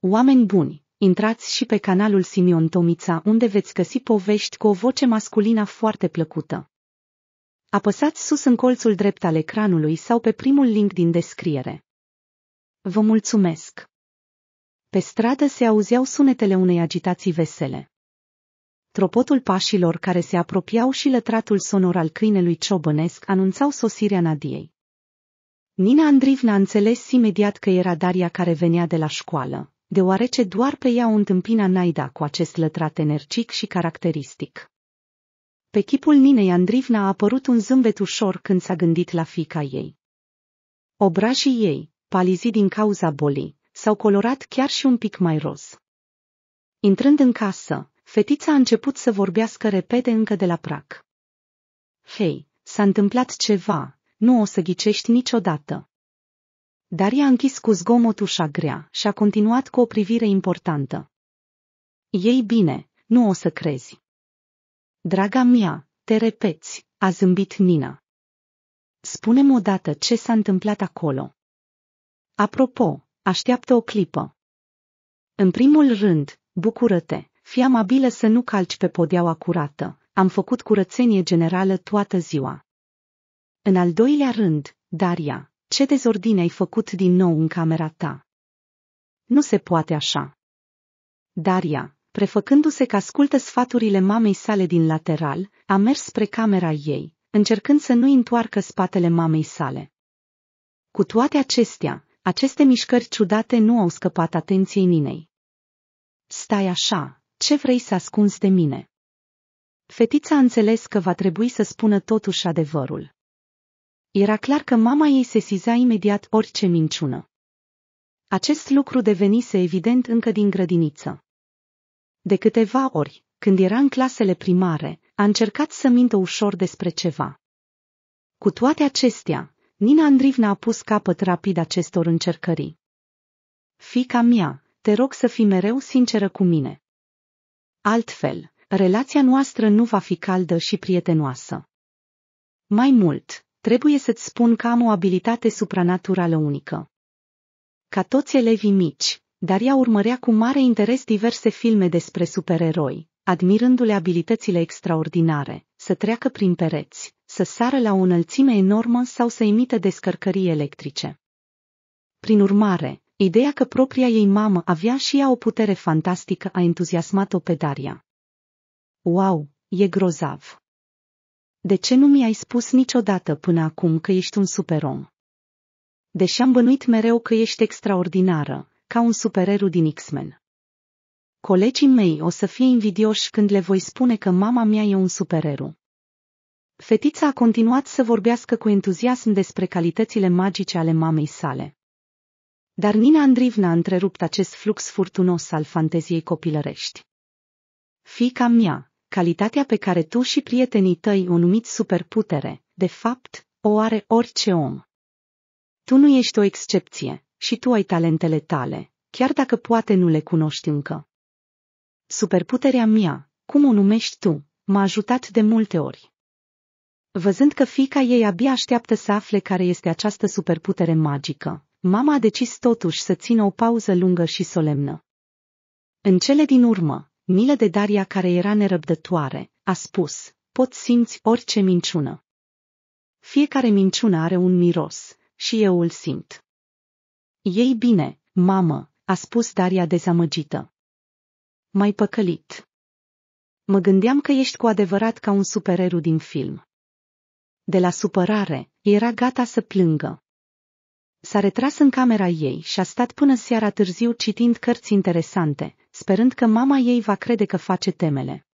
Oameni buni, intrați și pe canalul Simion Tomița unde veți găsi povești cu o voce masculină foarte plăcută. Apăsați sus în colțul drept al ecranului sau pe primul link din descriere. Vă mulțumesc! Pe stradă se auzeau sunetele unei agitații vesele. Tropotul pașilor care se apropiau și lătratul sonor al câinelui ciobănesc anunțau sosirea Nadiei. Nina Andrivna a înțeles imediat că era Daria care venea de la școală deoarece doar pe ea o întâmpina Naida cu acest lătrat energic și caracteristic. Pe chipul Ninei Andrivna a apărut un zâmbet ușor când s-a gândit la fica ei. Obrașii ei, palizi din cauza bolii, s-au colorat chiar și un pic mai roz. Intrând în casă, fetița a început să vorbească repede încă de la prac. Hei, s-a întâmplat ceva, nu o să ghicești niciodată. Dar i-a închis cu zgomot ușa grea și a continuat cu o privire importantă. Ei bine, nu o să crezi. Draga mea, te repeți, a zâmbit Nina. Spune-mi odată ce s-a întâmplat acolo. Apropo, așteaptă o clipă. În primul rând, bucură-te, fii amabilă să nu calci pe podeaua curată, am făcut curățenie generală toată ziua. În al doilea rând, Daria, ce dezordine ai făcut din nou în camera ta? Nu se poate așa. Daria, prefăcându-se că ascultă sfaturile mamei sale din lateral, a mers spre camera ei, încercând să nu întoarcă spatele mamei sale. Cu toate acestea, aceste mișcări ciudate nu au scăpat atenției Ninei. Stai așa, ce vrei să ascunzi de mine? Fetița a înțeles că va trebui să spună totuși adevărul. Era clar că mama ei se sesiza imediat orice minciună. Acest lucru devenise evident încă din grădiniță. De câteva ori, când era în clasele primare, a încercat să mintă ușor despre ceva. Cu toate acestea, Nina Andrivna a pus capăt rapid acestor încercări. Fica mea, te rog să fii mereu sinceră cu mine. Altfel, relația noastră nu va fi caldă și prietenoasă. Mai mult, trebuie să-ți spun că am o abilitate supranaturală unică. Ca toți elevii mici, Daria urmărea cu mare interes diverse filme despre supereroi, admirându-le abilitățile extraordinare, să treacă prin pereți, să sară la o înălțime enormă sau să imite descărcării electrice. Prin urmare, ideea că propria ei mamă avea și ea o putere fantastică a entuziasmat-o pe Daria. Wow, e grozav! De ce nu mi-ai spus niciodată până acum că ești un superom? Deși am bănuit mereu că ești extraordinară, ca un supereru din X-Men. Colegii mei o să fie invidioși când le voi spune că mama mea e un supereru. Fetița a continuat să vorbească cu entuziasm despre calitățile magice ale mamei sale. Dar Nina Andrivna a întrerupt acest flux furtunos al fanteziei copilărești. Fica mea, calitatea pe care tu și prietenii tăi o numiți superputere, de fapt, o are orice om. Tu nu ești o excepție și tu ai talentele tale, chiar dacă poate nu le cunoști încă. Superputerea mea, cum o numești tu, m-a ajutat de multe ori. Văzând că fica ei abia așteaptă să afle care este această superputere magică, mama a decis totuși să țină o pauză lungă și solemnă. În cele din urmă, Milă de Daria care era nerăbdătoare, a spus, pot simți orice minciună. Fiecare minciună are un miros, și eu îl simt. Ei bine, mamă, a spus Daria dezamăgită. Mai păcălit. Mă gândeam că ești cu adevărat ca un supereru din film. De la supărare, era gata să plângă. S-a retras în camera ei și a stat până seara târziu citind cărți interesante, sperând că mama ei va crede că face temele.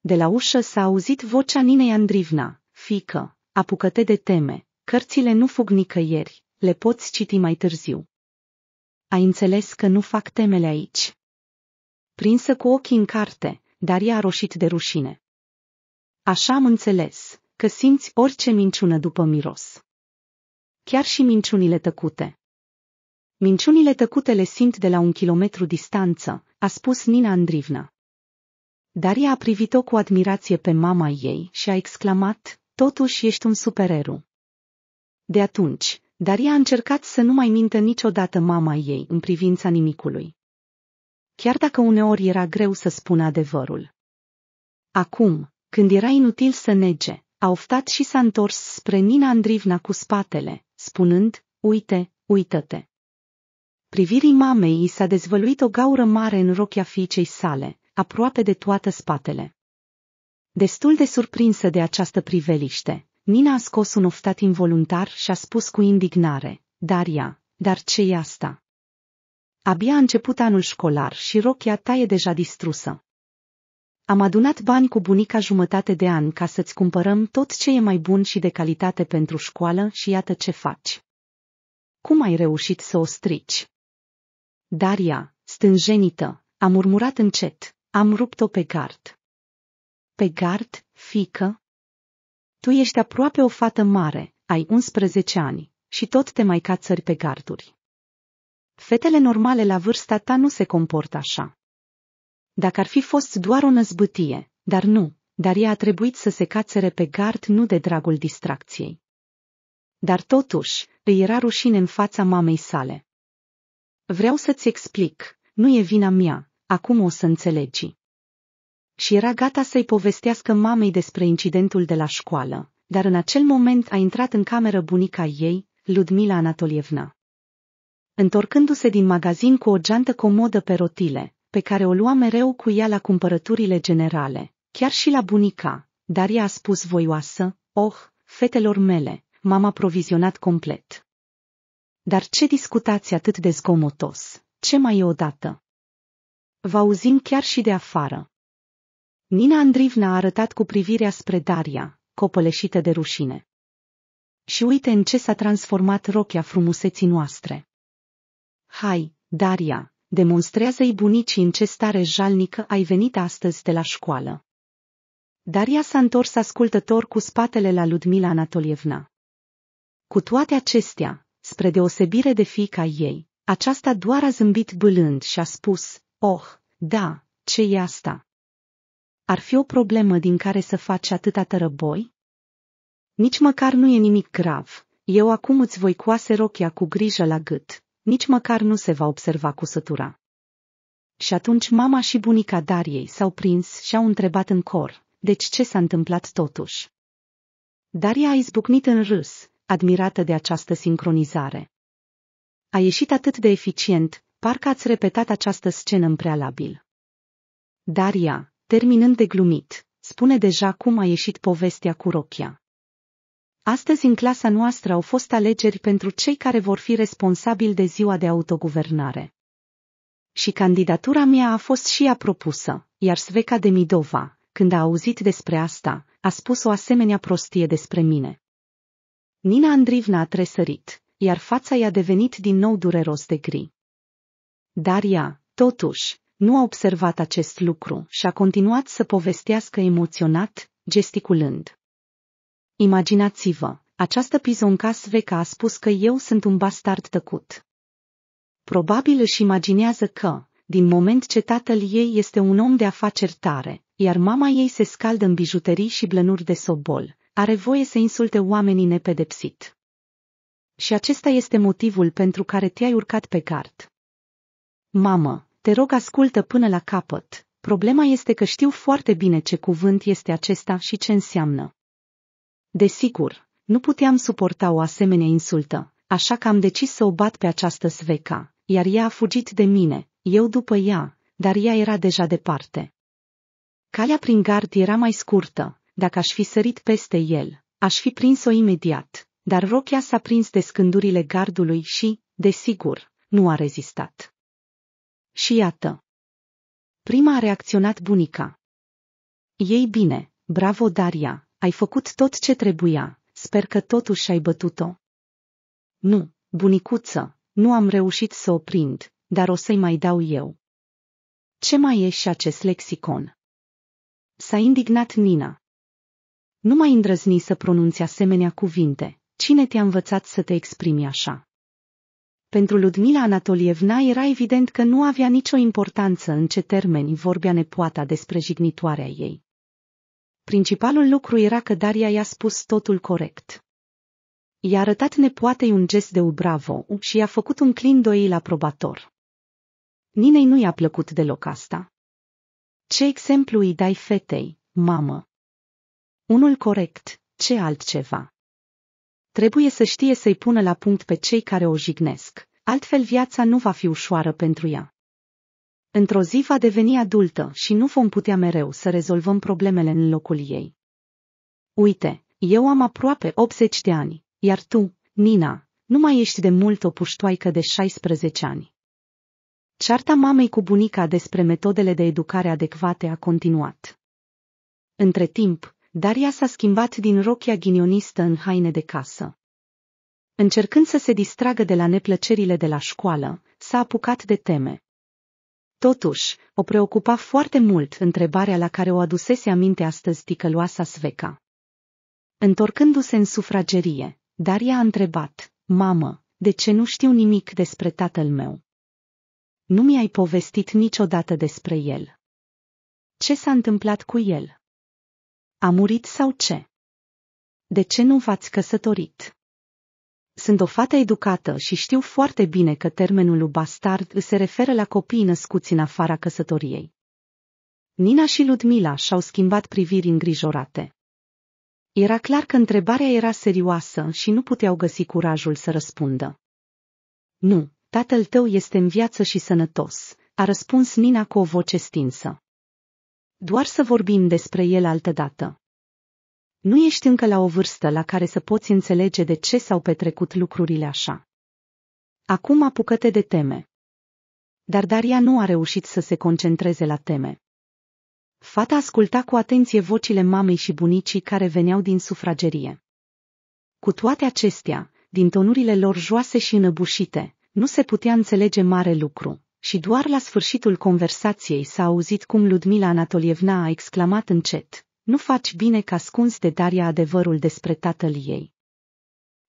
De la ușă s-a auzit vocea Ninei Andrivna, fică, apucăte de teme, cărțile nu fug nicăieri, le poți citi mai târziu. Ai înțeles că nu fac temele aici. Prinsă cu ochii în carte, Daria a roșit de rușine. Așa am înțeles, că simți orice minciună după miros. Chiar și minciunile tăcute. Minciunile tăcute le simt de la un kilometru distanță, a spus Nina Andrivna. Daria a privit-o cu admirație pe mama ei și a exclamat, totuși ești un supereru. De atunci, Daria a încercat să nu mai mintă niciodată mama ei în privința nimicului. Chiar dacă uneori era greu să spună adevărul. Acum, când era inutil să nege, a oftat și s-a întors spre Nina Andrivna cu spatele, spunând, uite, uită-te. Privirii mamei i s-a dezvăluit o gaură mare în rochia fiicei sale, aproape de toată spatele. Destul de surprinsă de această priveliște, Nina a scos un oftat involuntar și a spus cu indignare, Daria, dar ce e asta? Abia a început anul școlar și rochia ta e deja distrusă. Am adunat bani cu bunica jumătate de an ca să-ți cumpărăm tot ce e mai bun și de calitate pentru școală și iată ce faci. Cum ai reușit să o strici? Daria, stânjenită, a murmurat încet, am rupt-o pe gard. Pe gard, fică? Tu ești aproape o fată mare, ai 11 ani, și tot te mai cațări pe garduri. Fetele normale la vârsta ta nu se comportă așa. Dacă ar fi fost doar o năzbâtie, dar nu, dar ea a trebuit să se cațere pe gard nu de dragul distracției. Dar totuși, îi era rușine în fața mamei sale. Vreau să-ți explic, nu e vina mea, acum o să înțelegi. Și era gata să-i povestească mamei despre incidentul de la școală, dar în acel moment a intrat în cameră bunica ei, Ludmila Anatolievna. Întorcându-se din magazin cu o geantă comodă pe rotile, pe care o lua mereu cu ea la cumpărăturile generale, chiar și la bunica, dar ea a spus voioasă, oh, fetelor mele, m-am aprovizionat complet. Dar ce discutați atât de zgomotos? Ce mai e odată? Vă auzim chiar și de afară. Nina Andrivna a arătat cu privirea spre Daria, copăleșită de rușine. Și uite în ce s-a transformat rochia frumuseții noastre. Hai, Daria, demonstrează-i bunicii în ce stare jalnică ai venit astăzi de la școală. Daria s-a întors ascultător cu spatele la Ludmila Anatolievna. Cu toate acestea, spre deosebire de fiica ei. Aceasta doar a zâmbit bâlând și a spus, oh, da, ce e asta? Ar fi o problemă din care să faci atâta tărăboi? Nici măcar nu e nimic grav, eu acum îți voi coase rochia cu grijă la gât, nici măcar nu se va observa cu sătura. Și atunci mama și bunica Dariei s-au prins și au întrebat în cor, deci ce s-a întâmplat totuși? Daria a izbucnit în râs, admirată de această sincronizare. A ieșit atât de eficient, parcă ați repetat această scenă în prealabil. Daria, terminând de glumit, spune deja cum a ieșit povestea cu rochia. Astăzi în clasa noastră au fost alegeri pentru cei care vor fi responsabili de ziua de autoguvernare. Și candidatura mea a fost și ea propusă, iar Sveca Demidova, când a auzit despre asta, a spus o asemenea prostie despre mine. Nina Andrivna a tresărit, iar fața i-a devenit din nou dureros de gri. Dar ea, totuși, nu a observat acest lucru și a continuat să povestească emoționat, gesticulând. Imaginați-vă, această sveca a spus că eu sunt un bastard tăcut. Probabil își imaginează că, din moment ce tatăl ei este un om de afaceri tare, iar mama ei se scaldă în bijuterii și blănuri de sobol, are voie să insulte oamenii nepedepsit. Și acesta este motivul pentru care te-ai urcat pe gard. Mamă, te rog ascultă până la capăt. Problema este că știu foarte bine ce cuvânt este acesta și ce înseamnă. Desigur, nu puteam suporta o asemenea insultă, așa că am decis să o bat pe această sveca, iar ea a fugit de mine, eu după ea, dar ea era deja departe. Calea prin gard era mai scurtă, dacă aș fi sărit peste el, aș fi prins-o imediat, dar rochia s-a prins de scândurile gardului și, desigur, nu a rezistat. Și iată. Prima a reacționat bunica. Ei bine, bravo Daria, ai făcut tot ce trebuia, sper că totuși ai bătut-o. Nu, bunicuță, nu am reușit să o prind, dar o să-i mai dau eu. Ce mai e și acest lexicon? S-a indignat Nina. Nu mai îndrăzni să pronunți asemenea cuvinte. Cine te-a învățat să te exprimi așa? Pentru Ludmila Anatolievna era evident că nu avea nicio importanță în ce termeni vorbea nepoata despre jignitoarea ei. Principalul lucru era că Daria i-a spus totul corect. I-a arătat nepoatei un gest de ubravo și i-a făcut un clin la probator. Ninei nu i-a plăcut deloc asta. Ce exemplu îi dai fetei, mamă? Unul corect, ce altceva. Trebuie să știe să-i pună la punct pe cei care o jignesc, altfel viața nu va fi ușoară pentru ea. Într-o zi va deveni adultă și nu vom putea mereu să rezolvăm problemele în locul ei. Uite, eu am aproape 80 de ani, iar tu, Nina, nu mai ești de mult o puștoaică de 16 ani. Cearta mamei cu bunica despre metodele de educare adecvate a continuat. Între timp, dar ea s-a schimbat din rochia ghinionistă în haine de casă. Încercând să se distragă de la neplăcerile de la școală, s-a apucat de teme. Totuși, o preocupa foarte mult întrebarea la care o adusese aminte astăzi ticăloasa Sveca. Întorcându-se în sufragerie, Daria a întrebat, Mamă, de ce nu știu nimic despre tatăl meu? Nu mi-ai povestit niciodată despre el. Ce s-a întâmplat cu el? A murit sau ce? De ce nu v-ați căsătorit? Sunt o fată educată și știu foarte bine că termenul bastard se referă la copiii născuți în afara căsătoriei. Nina și Ludmila și-au schimbat priviri îngrijorate. Era clar că întrebarea era serioasă și nu puteau găsi curajul să răspundă. Nu, tatăl tău este în viață și sănătos, a răspuns Nina cu o voce stinsă doar să vorbim despre el altădată. Nu ești încă la o vârstă la care să poți înțelege de ce s-au petrecut lucrurile așa. Acum apucă-te de teme. Dar Daria nu a reușit să se concentreze la teme. Fata asculta cu atenție vocile mamei și bunicii care veneau din sufragerie. Cu toate acestea, din tonurile lor joase și înăbușite, nu se putea înțelege mare lucru și doar la sfârșitul conversației s-a auzit cum Ludmila Anatolievna a exclamat încet, nu faci bine că ascunzi de Daria adevărul despre tatăl ei.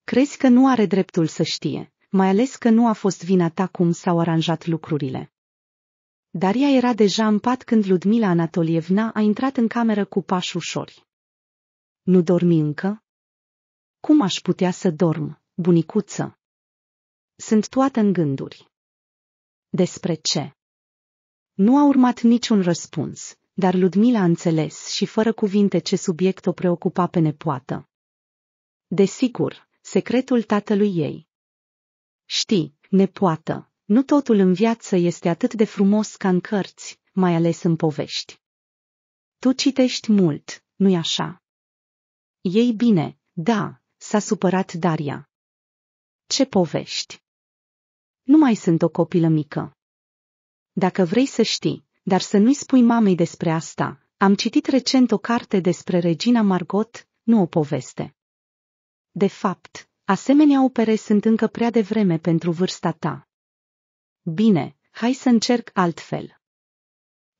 Crezi că nu are dreptul să știe, mai ales că nu a fost vina ta cum s-au aranjat lucrurile. Daria era deja în pat când Ludmila Anatolievna a intrat în cameră cu pași ușori. Nu dormi încă? Cum aș putea să dorm, bunicuță? Sunt toată în gânduri. Despre ce? Nu a urmat niciun răspuns, dar Ludmila a înțeles și fără cuvinte ce subiect o preocupa pe nepoată. Desigur, secretul tatălui ei. Știi, nepoată, nu totul în viață este atât de frumos ca în cărți, mai ales în povești. Tu citești mult, nu-i așa? Ei bine, da, s-a supărat Daria. Ce povești? Nu mai sunt o copilă mică. Dacă vrei să știi, dar să nu-i spui mamei despre asta, am citit recent o carte despre Regina Margot, nu o poveste. De fapt, asemenea opere sunt încă prea devreme pentru vârsta ta. Bine, hai să încerc altfel.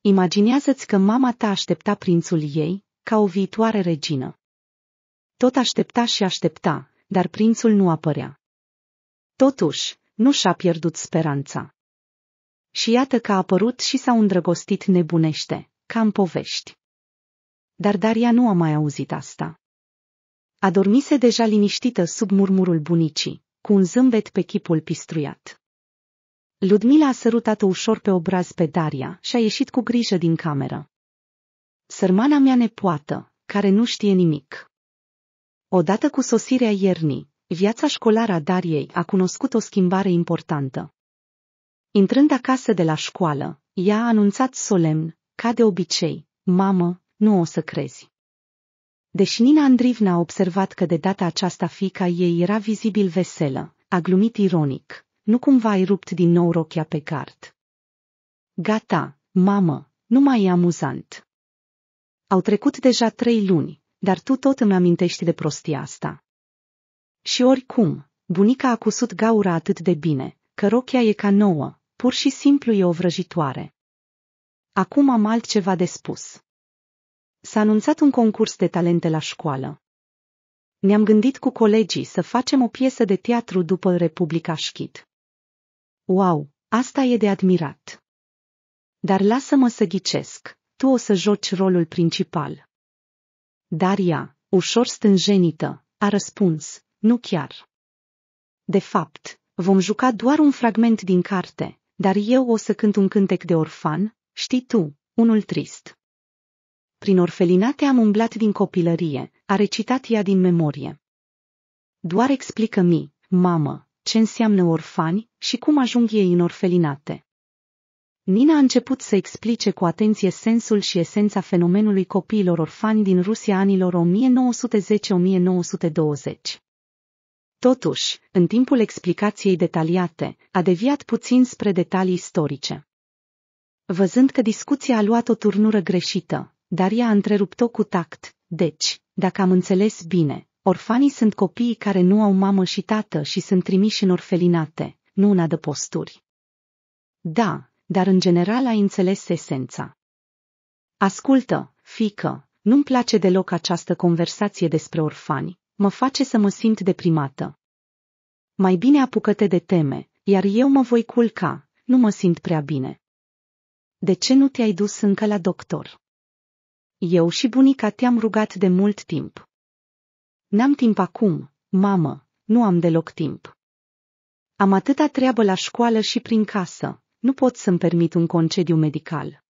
Imaginează-ți că mama ta aștepta prințul ei, ca o viitoare regină. Tot aștepta și aștepta, dar prințul nu apărea. Totuși, nu și-a pierdut speranța. Și iată că a apărut și s-a îndrăgostit nebunește, ca în povești. Dar Daria nu a mai auzit asta. Adormise deja liniștită sub murmurul bunicii, cu un zâmbet pe chipul pistruiat. Ludmila a sărutat ușor pe obraz pe Daria și a ieșit cu grijă din cameră. Sărmana mea nepoată, care nu știe nimic. Odată cu sosirea iernii, Viața școlară a Dariei a cunoscut o schimbare importantă. Intrând acasă de la școală, ea a anunțat solemn, ca de obicei, mamă, nu o să crezi. Deși Nina Andrivna a observat că de data aceasta fica ei era vizibil veselă, a glumit ironic, nu cumva ai rupt din nou rochia pe cart. Gata, mamă, nu mai e amuzant. Au trecut deja trei luni, dar tu tot îmi amintești de prostia asta. Și oricum, bunica a cusut gaura atât de bine, că rochia e ca nouă, pur și simplu e o vrăjitoare. Acum am altceva de spus. S-a anunțat un concurs de talente la școală. Ne-am gândit cu colegii să facem o piesă de teatru după Republica Schid. Wow, asta e de admirat. Dar lasă-mă să ghicesc, tu o să joci rolul principal. Daria, ușor stânjenită, a răspuns, nu chiar. De fapt, vom juca doar un fragment din carte, dar eu o să cânt un cântec de orfan, știi tu, unul trist. Prin orfelinate am umblat din copilărie, a recitat ea din memorie. Doar explică-mi, mamă, ce înseamnă orfani și cum ajung ei în orfelinate. Nina a început să explice cu atenție sensul și esența fenomenului copiilor orfani din Rusia anilor 1910-1920. Totuși, în timpul explicației detaliate, a deviat puțin spre detalii istorice. Văzând că discuția a luat o turnură greșită, Daria a întrerupt-o cu tact, deci, dacă am înțeles bine, orfanii sunt copiii care nu au mamă și tată și sunt trimiși în orfelinate, nu în adăposturi. Da, dar în general ai înțeles esența. Ascultă, fică, nu-mi place deloc această conversație despre orfani, mă face să mă simt deprimată. Mai bine apucă-te de teme, iar eu mă voi culca, nu mă simt prea bine. De ce nu te-ai dus încă la doctor? Eu și bunica te-am rugat de mult timp. N-am timp acum, mamă, nu am deloc timp. Am atâta treabă la școală și prin casă, nu pot să-mi permit un concediu medical.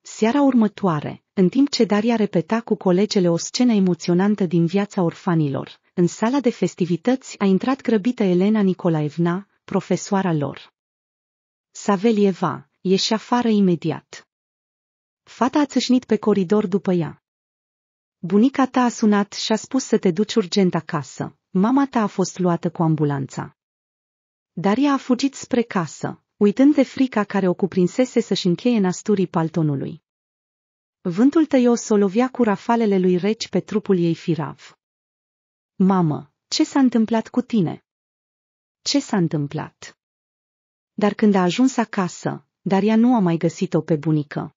Seara următoare, în timp ce Daria repeta cu colegele o scenă emoționantă din viața orfanilor, în sala de festivități a intrat grăbită Elena Nicolaevna, profesoara lor. Savelieva, ieși afară imediat. Fata a țâșnit pe coridor după ea. Bunica ta a sunat și a spus să te duci urgent acasă. Mama ta a fost luată cu ambulanța. Daria a fugit spre casă, uitând de frica care o cuprinsese să-și încheie nasturii paltonului. Vântul tăios o lovia cu rafalele lui reci pe trupul ei firav. Mamă, ce s-a întâmplat cu tine? Ce s-a întâmplat? Dar când a ajuns acasă, Daria nu a mai găsit-o pe bunică.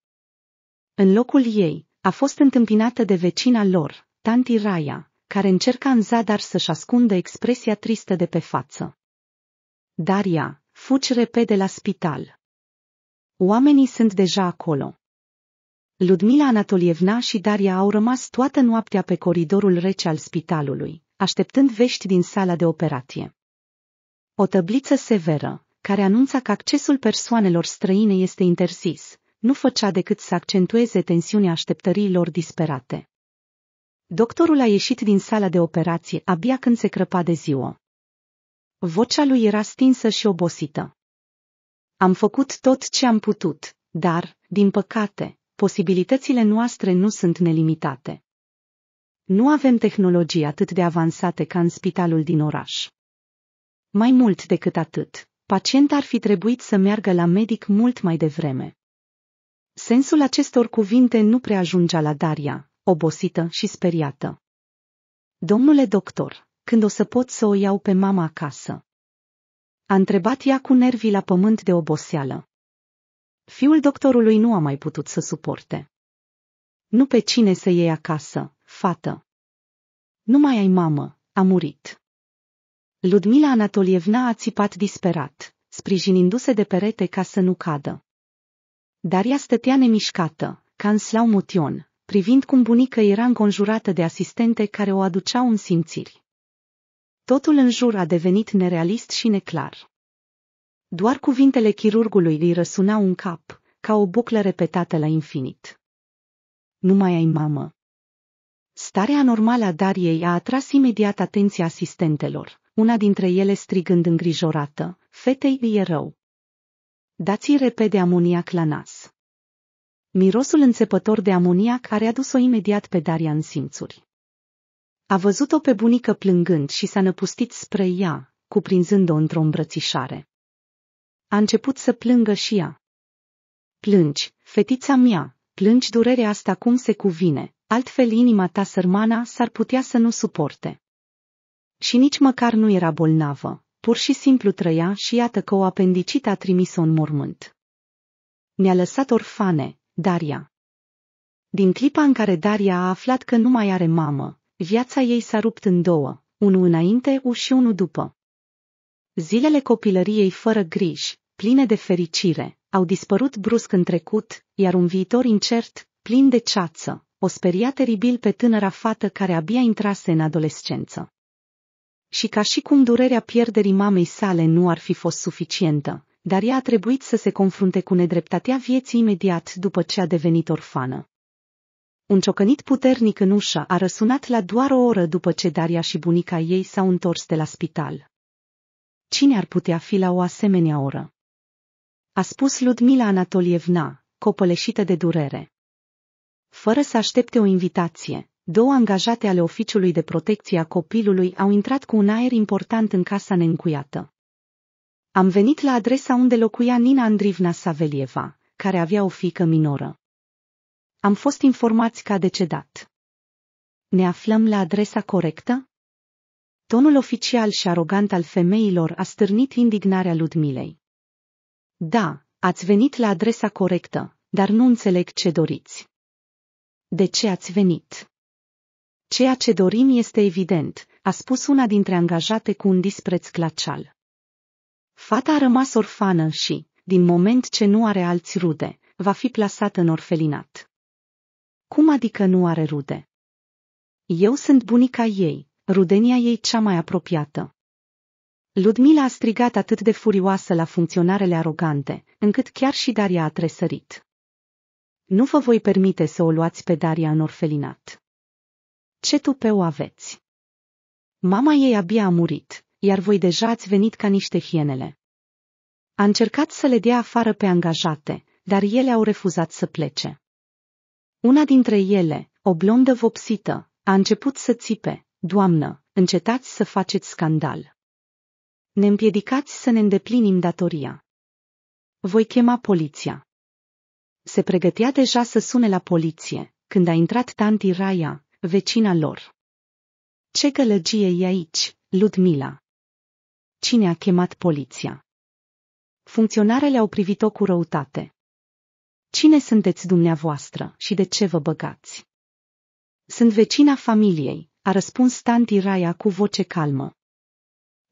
În locul ei, a fost întâmpinată de vecina lor, tanti Raia, care încerca în zadar să-și ascundă expresia tristă de pe față. Daria, fuci repede la spital. Oamenii sunt deja acolo. Ludmila Anatolievna și Daria au rămas toată noaptea pe coridorul rece al spitalului, așteptând vești din sala de operație. O tăbliță severă, care anunța că accesul persoanelor străine este interzis, nu făcea decât să accentueze tensiunea așteptărilor disperate. Doctorul a ieșit din sala de operație abia când se crăpa de ziua. Vocea lui era stinsă și obosită. Am făcut tot ce am putut, dar, din păcate, posibilitățile noastre nu sunt nelimitate. Nu avem tehnologii atât de avansate ca în spitalul din oraș. Mai mult decât atât, pacient ar fi trebuit să meargă la medic mult mai devreme. Sensul acestor cuvinte nu prea ajungea la Daria, obosită și speriată. Domnule doctor, când o să pot să o iau pe mama acasă? A întrebat ea cu nervii la pământ de oboseală. Fiul doctorului nu a mai putut să suporte. Nu pe cine să iei acasă, fată. Nu mai ai mamă, a murit. Ludmila Anatolievna a țipat disperat, sprijinindu-se de perete ca să nu cadă. Dar ea stătea nemișcată, ca în slau mution, privind cum bunica era înconjurată de asistente care o aduceau în simțiri. Totul în jur a devenit nerealist și neclar. Doar cuvintele chirurgului îi răsunau în cap, ca o buclă repetată la infinit. Nu mai ai mamă. Starea anormală a Dariei a atras imediat atenția asistentelor, una dintre ele strigând îngrijorată, fetei îi e rău. Dați-i repede amoniac la nas. Mirosul înțepător de amoniac a readus-o imediat pe Daria în simțuri. A văzut-o pe bunică plângând și s-a năpustit spre ea, cuprinzând-o într-o îmbrățișare. A început să plângă și ea. Plângi, fetița mea, plângi durerea asta cum se cuvine, altfel inima ta sărmana s-ar putea să nu suporte. Și nici măcar nu era bolnavă, pur și simplu trăia și iată că o apendicită a trimis-o în mormânt. Ne-a lăsat orfane, Daria. Din clipa în care Daria a aflat că nu mai are mamă, viața ei s-a rupt în două, unul înainte și unul după. Zilele copilăriei fără griji, pline de fericire, au dispărut brusc în trecut, iar un viitor incert, plin de ceață, o speria teribil pe tânăra fată care abia intrase în adolescență. Și ca și cum durerea pierderii mamei sale nu ar fi fost suficientă, dar ea a trebuit să se confrunte cu nedreptatea vieții imediat după ce a devenit orfană. Un ciocănit puternic în ușă a răsunat la doar o oră după ce Daria și bunica ei s-au întors de la spital. Cine ar putea fi la o asemenea oră? a spus Ludmila Anatolievna, copăleșită de durere. Fără să aștepte o invitație, două angajate ale Oficiului de Protecție a Copilului au intrat cu un aer important în casa neîncuiată. Am venit la adresa unde locuia Nina Andrivna Savelieva, care avea o fică minoră. Am fost informați că a decedat. Ne aflăm la adresa corectă? Tonul oficial și arogant al femeilor a stârnit indignarea Ludmilei. Da, ați venit la adresa corectă, dar nu înțeleg ce doriți. De ce ați venit? Ceea ce dorim este evident, a spus una dintre angajate cu un dispreț glacial. Fata a rămas orfană și, din moment ce nu are alți rude, va fi plasată în orfelinat. Cum adică nu are rude? Eu sunt bunica ei, rudenia ei cea mai apropiată. Ludmila a strigat atât de furioasă la funcționarele arogante, încât chiar și Daria a tresărit. Nu vă voi permite să o luați pe Daria în orfelinat. Ce tupeu aveți? Mama ei abia a murit, iar voi deja ați venit ca niște hienele. A încercat să le dea afară pe angajate, dar ele au refuzat să plece. Una dintre ele, o blondă vopsită, a început să țipe, Doamnă, încetați să faceți scandal. Ne împiedicați să ne îndeplinim datoria. Voi chema poliția. Se pregătea deja să sune la poliție, când a intrat tanti Raia, vecina lor. Ce gălăgie e aici, Ludmila? Cine a chemat poliția? Funcționarele au privit-o cu răutate. Cine sunteți dumneavoastră și de ce vă băgați? Sunt vecina familiei, a răspuns tanti Raia cu voce calmă.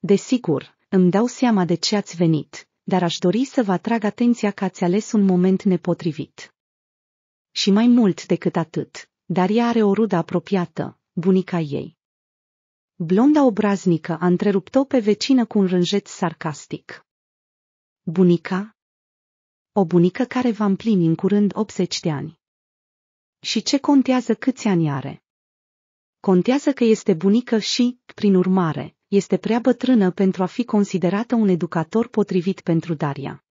Desigur, îmi dau seama de ce ați venit, dar aș dori să vă atrag atenția că ați ales un moment nepotrivit. Și mai mult decât atât, Daria are o rudă apropiată, bunica ei. Blonda obraznică a întrerupt-o pe vecină cu un rânjet sarcastic. Bunica? O bunică care va împlini în curând 80 de ani. Și ce contează câți ani are? Contează că este bunică și, prin urmare, este prea bătrână pentru a fi considerată un educator potrivit pentru Daria.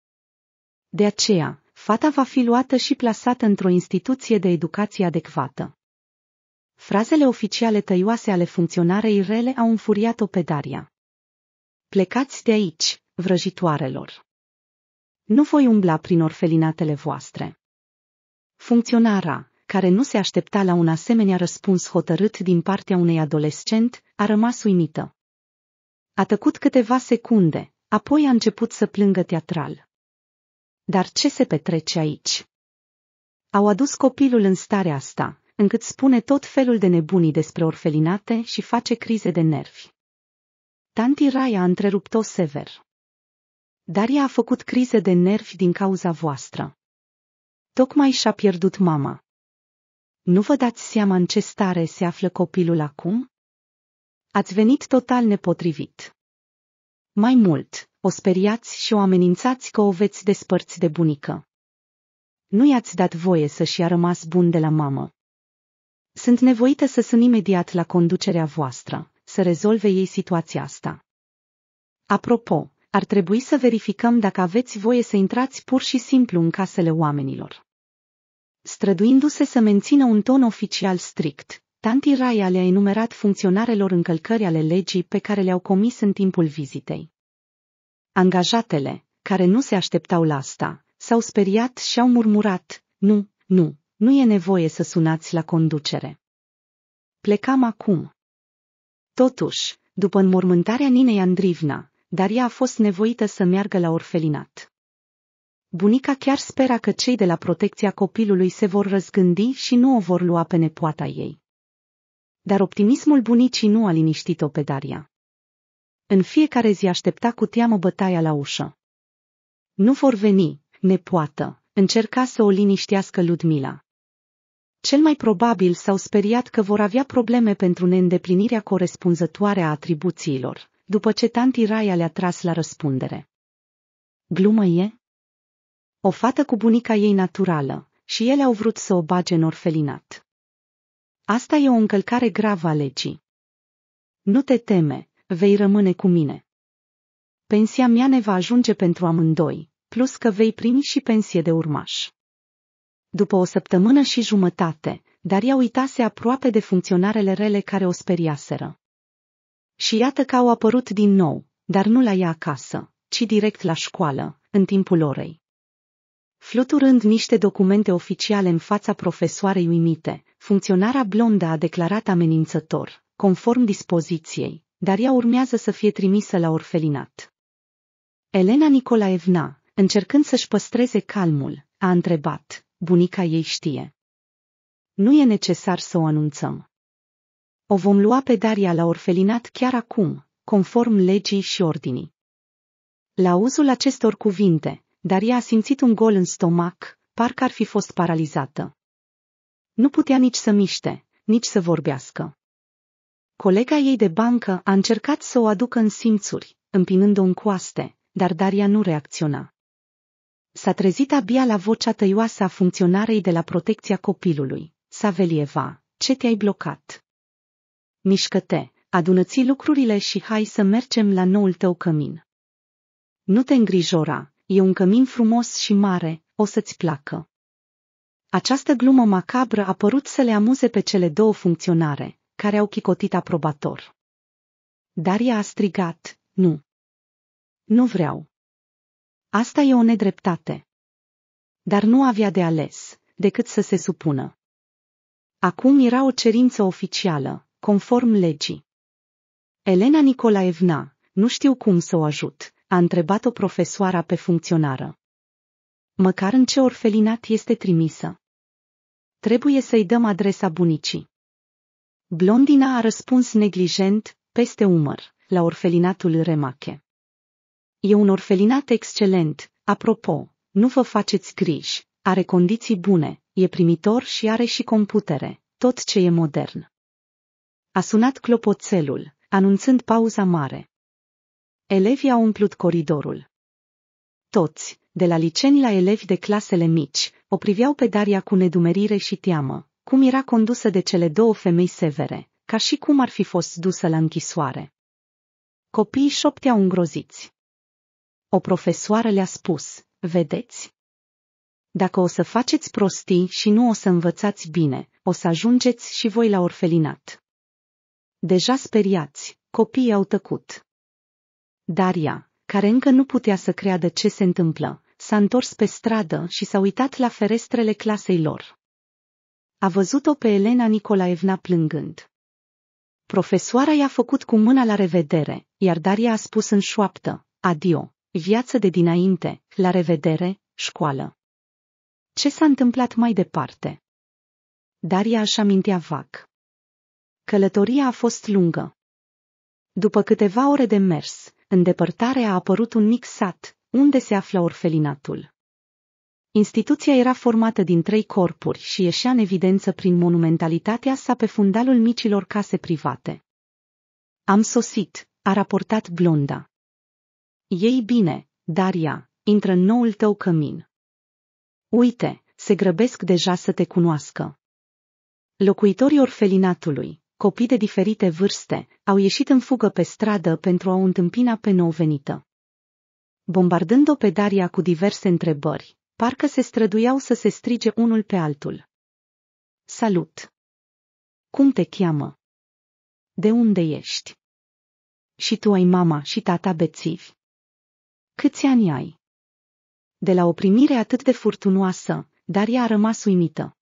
De aceea, fata va fi luată și plasată într-o instituție de educație adecvată. Frazele oficiale tăioase ale funcționarei rele au înfuriat-o pe Daria. Plecați de aici, vrăjitoarelor! Nu voi umbla prin orfelinatele voastre. Funcționara, care nu se aștepta la un asemenea răspuns hotărât din partea unei adolescent, a rămas uimită. A tăcut câteva secunde, apoi a început să plângă teatral. Dar ce se petrece aici? Au adus copilul în starea asta, încât spune tot felul de nebunii despre orfelinate și face crize de nervi. Tanti a întrerupt-o sever. Dar ea a făcut crize de nervi din cauza voastră. Tocmai și-a pierdut mama. Nu vă dați seama în ce stare se află copilul acum? Ați venit total nepotrivit. Mai mult, o speriați și o amenințați că o veți despărți de bunică. Nu i-ați dat voie să-și a rămas bun de la mamă. Sunt nevoită să sun imediat la conducerea voastră, să rezolve ei situația asta. Apropo, ar trebui să verificăm dacă aveți voie să intrați pur și simplu în casele oamenilor. Străduindu-se să mențină un ton oficial strict, Tanti Raya le-a enumerat funcționarelor încălcări ale legii pe care le-au comis în timpul vizitei. Angajatele, care nu se așteptau la asta, s-au speriat și au murmurat, nu, nu, nu e nevoie să sunați la conducere. Plecam acum. Totuși, după înmormântarea Ninei Andrivna, Daria a fost nevoită să meargă la orfelinat. Bunica chiar spera că cei de la protecția copilului se vor răzgândi și nu o vor lua pe nepoata ei. Dar optimismul bunicii nu a liniștit-o pe Daria. În fiecare zi aștepta cu teamă bătaia la ușă. Nu vor veni, nepoată, încerca să o liniștească Ludmila. Cel mai probabil s-au speriat că vor avea probleme pentru neîndeplinirea corespunzătoare a atribuțiilor, după ce tanti Raia le-a tras la răspundere. Glumă e? O fată cu bunica ei naturală, și ele au vrut să o bage în orfelinat. Asta e o încălcare gravă a legii. Nu te teme, vei rămâne cu mine. Pensia mea ne va ajunge pentru amândoi, plus că vei primi și pensie de urmaș. După o săptămână și jumătate, Daria uitase aproape de funcționarele rele care o speriaseră. Și iată că au apărut din nou, dar nu la ea acasă, ci direct la școală, în timpul orei. Fluturând niște documente oficiale în fața profesoarei uimite, Funcționara blondă a declarat amenințător, conform dispoziției, dar ea urmează să fie trimisă la orfelinat. Elena Nicolaevna, încercând să-și păstreze calmul, a întrebat, bunica ei știe. Nu e necesar să o anunțăm. O vom lua pe Daria la orfelinat chiar acum, conform legii și ordinii. La uzul acestor cuvinte, Daria a simțit un gol în stomac, parcă ar fi fost paralizată. Nu putea nici să miște, nici să vorbească. Colega ei de bancă a încercat să o aducă în simțuri, împinând-o în coaste, dar Daria nu reacționa. S-a trezit abia la vocea tăioasă a funcționarei de la protecția copilului, Savelieva, ce te-ai blocat? Mișcă-te, adună-ți lucrurile și hai să mergem la noul tău cămin. Nu te îngrijora, e un cămin frumos și mare, o să-ți placă. Această glumă macabră a părut să le amuze pe cele două funcționare, care au chicotit aprobator. Daria a strigat, nu. Nu vreau. Asta e o nedreptate. Dar nu avea de ales, decât să se supună. Acum era o cerință oficială, conform legii. Elena Nicolaevna, nu știu cum să o ajut, a întrebat-o profesoara pe funcționară măcar în ce orfelinat este trimisă. Trebuie să-i dăm adresa bunicii. Blondina a răspuns neglijent, peste umăr, la orfelinatul Remache. E un orfelinat excelent, apropo, nu vă faceți griji, are condiții bune, e primitor și are și computere, tot ce e modern. A sunat clopoțelul, anunțând pauza mare. Elevii au umplut coridorul. Toți, de la liceni la elevi de clasele mici, o priveau pe Daria cu nedumerire și teamă, cum era condusă de cele două femei severe, ca și cum ar fi fost dusă la închisoare. Copiii șopteau îngroziți. O profesoară le-a spus, vedeți? Dacă o să faceți prostii și nu o să învățați bine, o să ajungeți și voi la orfelinat. Deja speriați, copiii au tăcut. Daria, care încă nu putea să creadă ce se întâmplă, s-a întors pe stradă și s-a uitat la ferestrele clasei lor. A văzut-o pe Elena Nicolaevna plângând. Profesoara i-a făcut cu mâna la revedere, iar Daria a spus în șoaptă, adio, viață de dinainte, la revedere, școală. Ce s-a întâmplat mai departe? Daria își amintea vac. Călătoria a fost lungă. După câteva ore de mers, în depărtare a apărut un mic sat, unde se afla orfelinatul. Instituția era formată din trei corpuri și ieșea în evidență prin monumentalitatea sa pe fundalul micilor case private. Am sosit, a raportat blonda. Ei bine, Daria, intră în noul tău cămin. Uite, se grăbesc deja să te cunoască. Locuitorii orfelinatului, copii de diferite vârste, au ieșit în fugă pe stradă pentru a o întâmpina pe nou venită bombardând-o pe Daria cu diverse întrebări, parcă se străduiau să se strige unul pe altul. Salut! Cum te cheamă? De unde ești? Și tu ai mama și tata bețivi. Câți ani ai? De la o primire atât de furtunoasă, Daria a rămas uimită.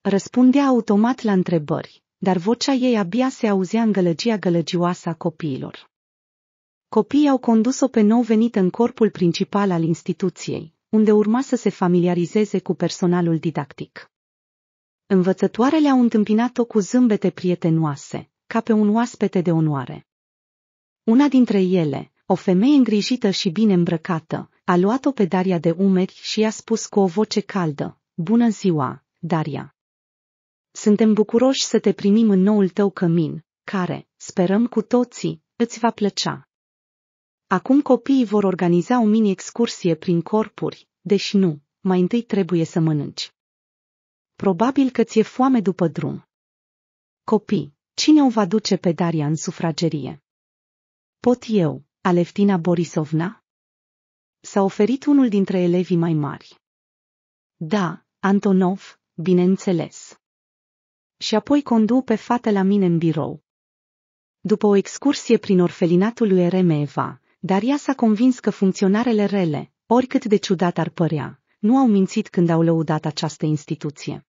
Răspundea automat la întrebări, dar vocea ei abia se auzea în gălăgia gălăgioasă a copiilor. Copiii au condus-o pe nou venit în corpul principal al instituției, unde urma să se familiarizeze cu personalul didactic. Învățătoarele au întâmpinat-o cu zâmbete prietenoase, ca pe un oaspete de onoare. Una dintre ele, o femeie îngrijită și bine îmbrăcată, a luat-o pe Daria de umeri și i-a spus cu o voce caldă, Bună ziua, Daria! Suntem bucuroși să te primim în noul tău cămin, care, sperăm cu toții, îți va plăcea. Acum copiii vor organiza o mini-excursie prin corpuri, deși nu, mai întâi trebuie să mănânci. Probabil că ți-e foame după drum. Copii, cine o va duce pe Daria în sufragerie? Pot eu, Aleftina Borisovna? S-a oferit unul dintre elevii mai mari. Da, Antonov, bineînțeles. Și apoi condu pe fată la mine în birou. După o excursie prin orfelinatul lui Remeva, dar ea s-a convins că funcționarele rele, oricât de ciudat ar părea, nu au mințit când au lăudat această instituție.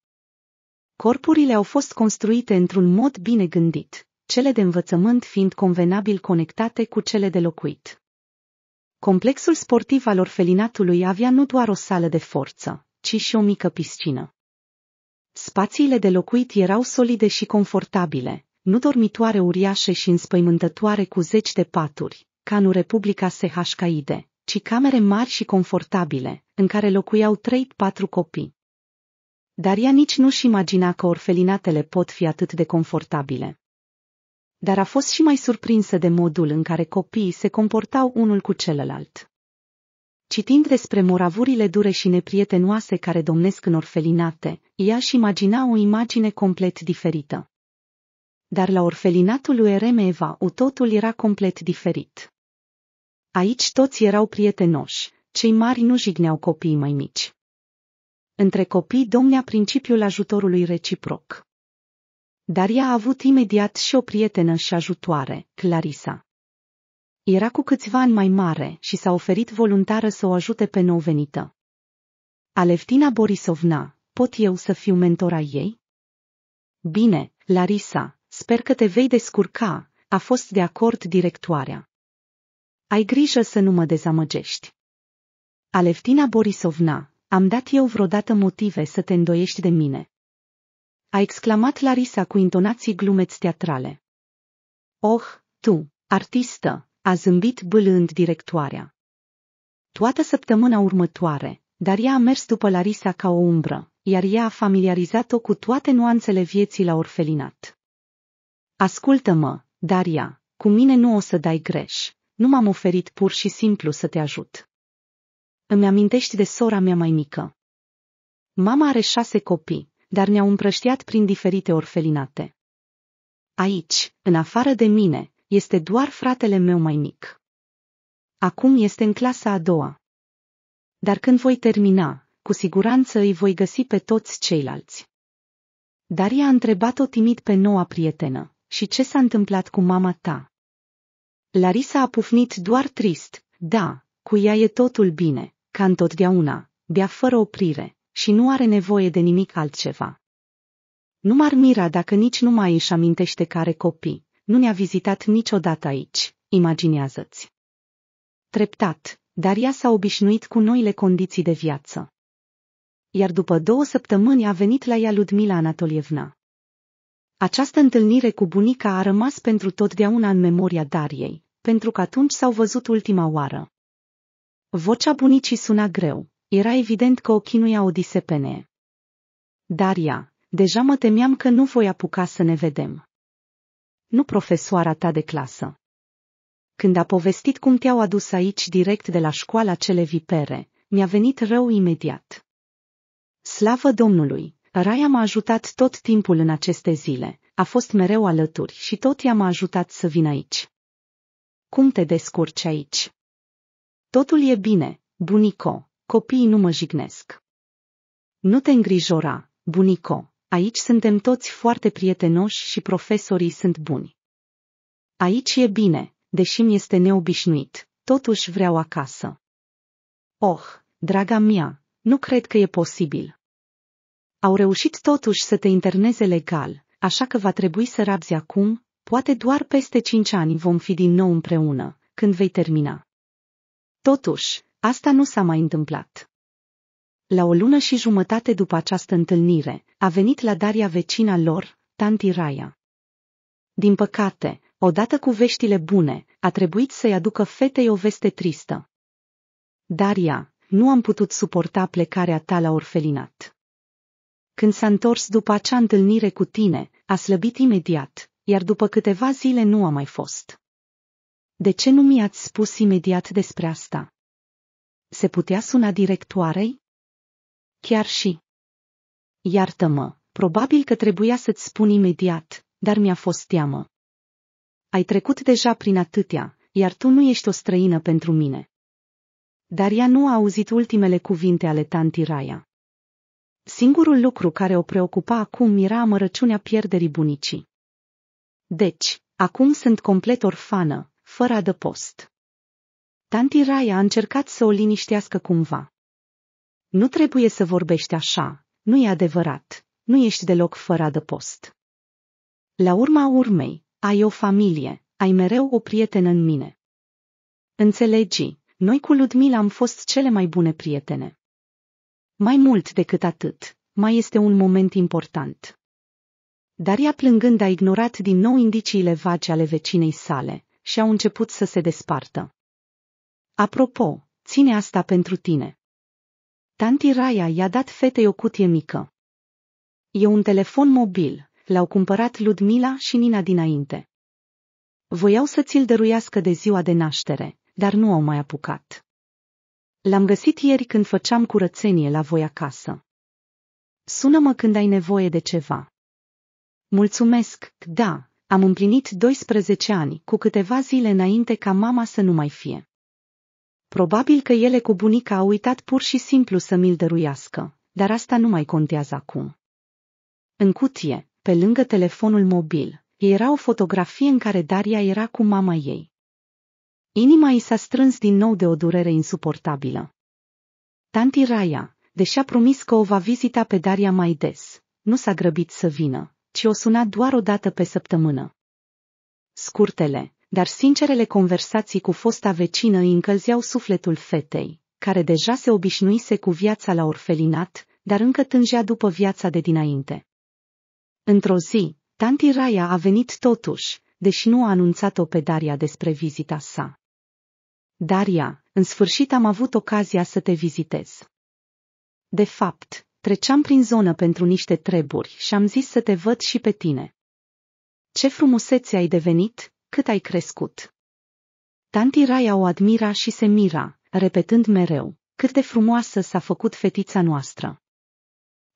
Corpurile au fost construite într-un mod bine gândit, cele de învățământ fiind convenabil conectate cu cele de locuit. Complexul sportiv al orfelinatului avea nu doar o sală de forță, ci și o mică piscină. Spațiile de locuit erau solide și confortabile, nu dormitoare uriașe și înspăimântătoare cu zeci de paturi, ca nu Republica SHKID, ci camere mari și confortabile, în care locuiau 3-4 copii. Dar ea nici nu-și imagina că orfelinatele pot fi atât de confortabile. Dar a fost și mai surprinsă de modul în care copiii se comportau unul cu celălalt. Citind despre moravurile dure și neprietenoase care domnesc în orfelinate, ea își imagina o imagine complet diferită. Dar la orfelinatul lui Remeva, totul era complet diferit. Aici toți erau prietenoși, cei mari nu jigneau copiii mai mici. Între copii domnea principiul ajutorului reciproc. Dar ea a avut imediat și o prietenă și ajutoare, Clarisa. Era cu câțiva ani mai mare și s-a oferit voluntară să o ajute pe nouvenită. Aleftina Borisovna, pot eu să fiu mentora ei? Bine, Larisa, sper că te vei descurca, a fost de acord directoarea. Ai grijă să nu mă dezamăgești. Aleftina Borisovna, am dat eu vreodată motive să te îndoiești de mine. A exclamat Larisa cu intonații glumeți teatrale. Oh, tu, artistă, a zâmbit bâlând directoarea. Toată săptămâna următoare, dar ea a mers după Larisa ca o umbră, iar ea a familiarizat-o cu toate nuanțele vieții la orfelinat. Ascultă-mă, Daria, cu mine nu o să dai greș nu m-am oferit pur și simplu să te ajut. Îmi amintești de sora mea mai mică. Mama are șase copii, dar ne-au împrăștiat prin diferite orfelinate. Aici, în afară de mine, este doar fratele meu mai mic. Acum este în clasa a doua. Dar când voi termina, cu siguranță îi voi găsi pe toți ceilalți. Daria a întrebat-o timid pe noua prietenă, și ce s-a întâmplat cu mama ta? Larisa a pufnit doar trist. Da, cu ea e totul bine, ca întotdeauna, bea fără oprire și nu are nevoie de nimic altceva. Nu m-ar mira dacă nici nu mai își amintește care copii, nu ne-a vizitat niciodată aici, imaginează-ți. Treptat, dar ea s-a obișnuit cu noile condiții de viață. Iar după două săptămâni a venit la ea Ludmila Anatolievna. Această întâlnire cu bunica a rămas pentru totdeauna în memoria Dariei, pentru că atunci s-au văzut ultima oară. Vocea bunicii suna greu, era evident că o chinuia o disepene. Daria, deja mă temeam că nu voi apuca să ne vedem. Nu profesoara ta de clasă. Când a povestit cum te-au adus aici direct de la școala cele vipere, mi-a venit rău imediat. Slavă Domnului, Raia m-a ajutat tot timpul în aceste zile, a fost mereu alături și tot ea m-a ajutat să vin aici. Cum te descurci aici? Totul e bine, bunico, copiii nu mă jignesc. Nu te îngrijora, bunico, aici suntem toți foarte prietenoși și profesorii sunt buni. Aici e bine, deși mi este neobișnuit, totuși vreau acasă. Oh, draga mea, nu cred că e posibil. Au reușit totuși să te interneze legal, așa că va trebui să rabzi acum, poate doar peste cinci ani vom fi din nou împreună, când vei termina. Totuși, asta nu s-a mai întâmplat. La o lună și jumătate după această întâlnire, a venit la Daria vecina lor, tanti Raya. Din păcate, odată cu veștile bune, a trebuit să-i aducă fetei o veste tristă. Daria, nu am putut suporta plecarea ta la orfelinat. Când s-a întors după acea întâlnire cu tine, a slăbit imediat, iar după câteva zile nu a mai fost. De ce nu mi-ați spus imediat despre asta? Se putea suna directoarei? Chiar și. Iartă-mă, probabil că trebuia să-ți spun imediat, dar mi-a fost teamă. Ai trecut deja prin atâtea, iar tu nu ești o străină pentru mine. Dar ea nu a auzit ultimele cuvinte ale tanti Raya. Singurul lucru care o preocupa acum era amărăciunea pierderii bunicii. Deci, acum sunt complet orfană, fără adăpost. Tanti Raya a încercat să o liniștească cumva. Nu trebuie să vorbești așa, nu e adevărat, nu ești deloc fără adăpost. La urma urmei, ai o familie, ai mereu o prietenă în mine. Înțelegi, noi cu Ludmila am fost cele mai bune prietene. Mai mult decât atât, mai este un moment important. ea plângând a ignorat din nou indiciile vage ale vecinei sale și au început să se despartă. Apropo, ține asta pentru tine. Tanti Raya i-a dat fetei o cutie mică. E un telefon mobil, l-au cumpărat Ludmila și Nina dinainte. Voiau să ți-l dăruiască de ziua de naștere, dar nu au mai apucat. L-am găsit ieri când făceam curățenie la voi acasă. Sună-mă când ai nevoie de ceva. Mulțumesc, da, am împlinit 12 ani, cu câteva zile înainte ca mama să nu mai fie. Probabil că ele cu bunica au uitat pur și simplu să mi-l dăruiască, dar asta nu mai contează acum. În cutie, pe lângă telefonul mobil, era o fotografie în care Daria era cu mama ei. Inima i s-a strâns din nou de o durere insuportabilă. Tanti Raya, deși a promis că o va vizita pe Daria mai des, nu s-a grăbit să vină, ci o suna doar o dată pe săptămână. Scurtele, dar sincerele conversații cu fosta vecină îi încălzeau sufletul fetei, care deja se obișnuise cu viața la orfelinat, dar încă tângea după viața de dinainte. Într-o zi, tanti Raya a venit totuși, deși nu a anunțat-o pe Daria despre vizita sa. Daria, în sfârșit am avut ocazia să te vizitez. De fapt, treceam prin zonă pentru niște treburi și am zis să te văd și pe tine. Ce frumusețe ai devenit, cât ai crescut. Tanti Raia o admira și se mira, repetând mereu, cât de frumoasă s-a făcut fetița noastră.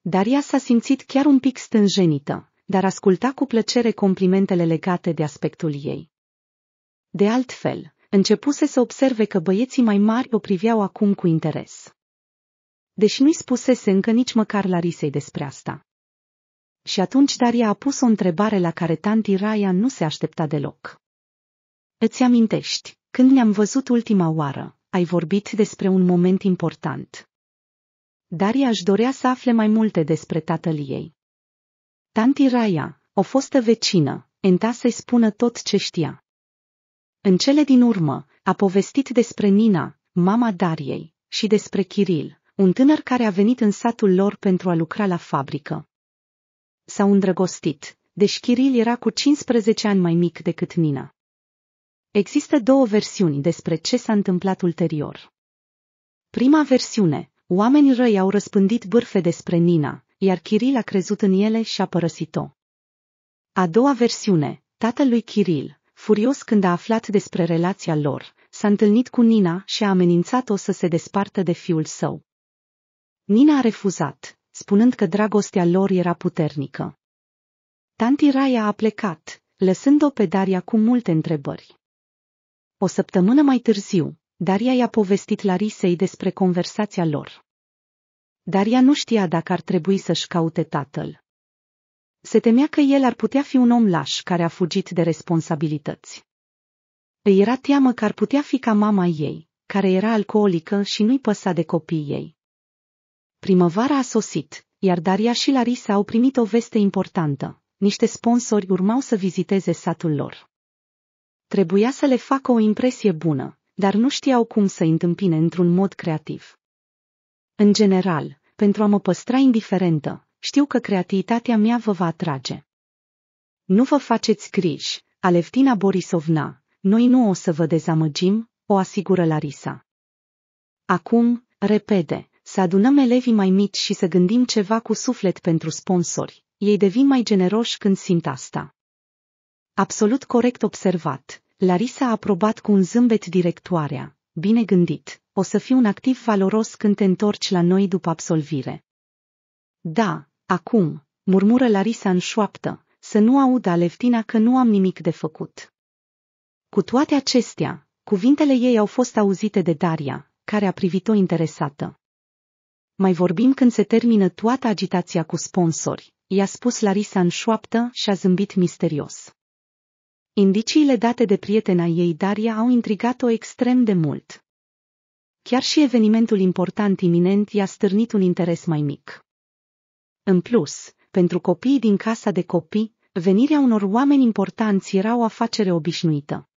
Daria s-a simțit chiar un pic stânjenită, dar asculta cu plăcere complimentele legate de aspectul ei. De altfel, Începuse să observe că băieții mai mari o priveau acum cu interes. Deși nu-i spusese încă nici măcar Larisei despre asta. Și atunci Daria a pus o întrebare la care tanti Raya nu se aștepta deloc. Îți amintești, când ne-am văzut ultima oară, ai vorbit despre un moment important. Daria își dorea să afle mai multe despre tatăl ei. Tanti Raya, o fostă vecină, enta să-i spună tot ce știa. În cele din urmă, a povestit despre Nina, mama Dariei, și despre Kiril, un tânăr care a venit în satul lor pentru a lucra la fabrică. S-au îndrăgostit, deși Kiril era cu 15 ani mai mic decât Nina. Există două versiuni despre ce s-a întâmplat ulterior. Prima versiune, oamenii răi au răspândit bârfe despre Nina, iar Kiril a crezut în ele și a părăsit-o. A doua versiune, tatălui Kiril. Furios când a aflat despre relația lor, s-a întâlnit cu Nina și a amenințat-o să se despartă de fiul său. Nina a refuzat, spunând că dragostea lor era puternică. Tanti Raya a plecat, lăsând-o pe Daria cu multe întrebări. O săptămână mai târziu, Daria i-a povestit Larisei despre conversația lor. Daria nu știa dacă ar trebui să-și caute tatăl. Se temea că el ar putea fi un om laș care a fugit de responsabilități. Îi era teamă că ar putea fi ca mama ei, care era alcoolică și nu-i păsa de copiii ei. Primăvara a sosit, iar Daria și Larisa au primit o veste importantă. Niște sponsori urmau să viziteze satul lor. Trebuia să le facă o impresie bună, dar nu știau cum să-i întâmpine într-un mod creativ. În general, pentru a mă păstra indiferentă, știu că creativitatea mea vă va atrage. Nu vă faceți griji, Aleftina Borisovna, noi nu o să vă dezamăgim, o asigură Larisa. Acum, repede, să adunăm elevii mai mici și să gândim ceva cu suflet pentru sponsori. Ei devin mai generoși când simt asta. Absolut corect observat, Larisa a aprobat cu un zâmbet directoarea. Bine gândit, o să fii un activ valoros când te întorci la noi după absolvire. Da, Acum, murmură Larisa în șoaptă, să nu aud Aleftina că nu am nimic de făcut. Cu toate acestea, cuvintele ei au fost auzite de Daria, care a privit-o interesată. Mai vorbim când se termină toată agitația cu sponsori, i-a spus Larisa în șoaptă și a zâmbit misterios. Indiciile date de prietena ei Daria au intrigat-o extrem de mult. Chiar și evenimentul important iminent i-a stârnit un interes mai mic. În plus, pentru copiii din casa de copii, venirea unor oameni importanți era o afacere obișnuită.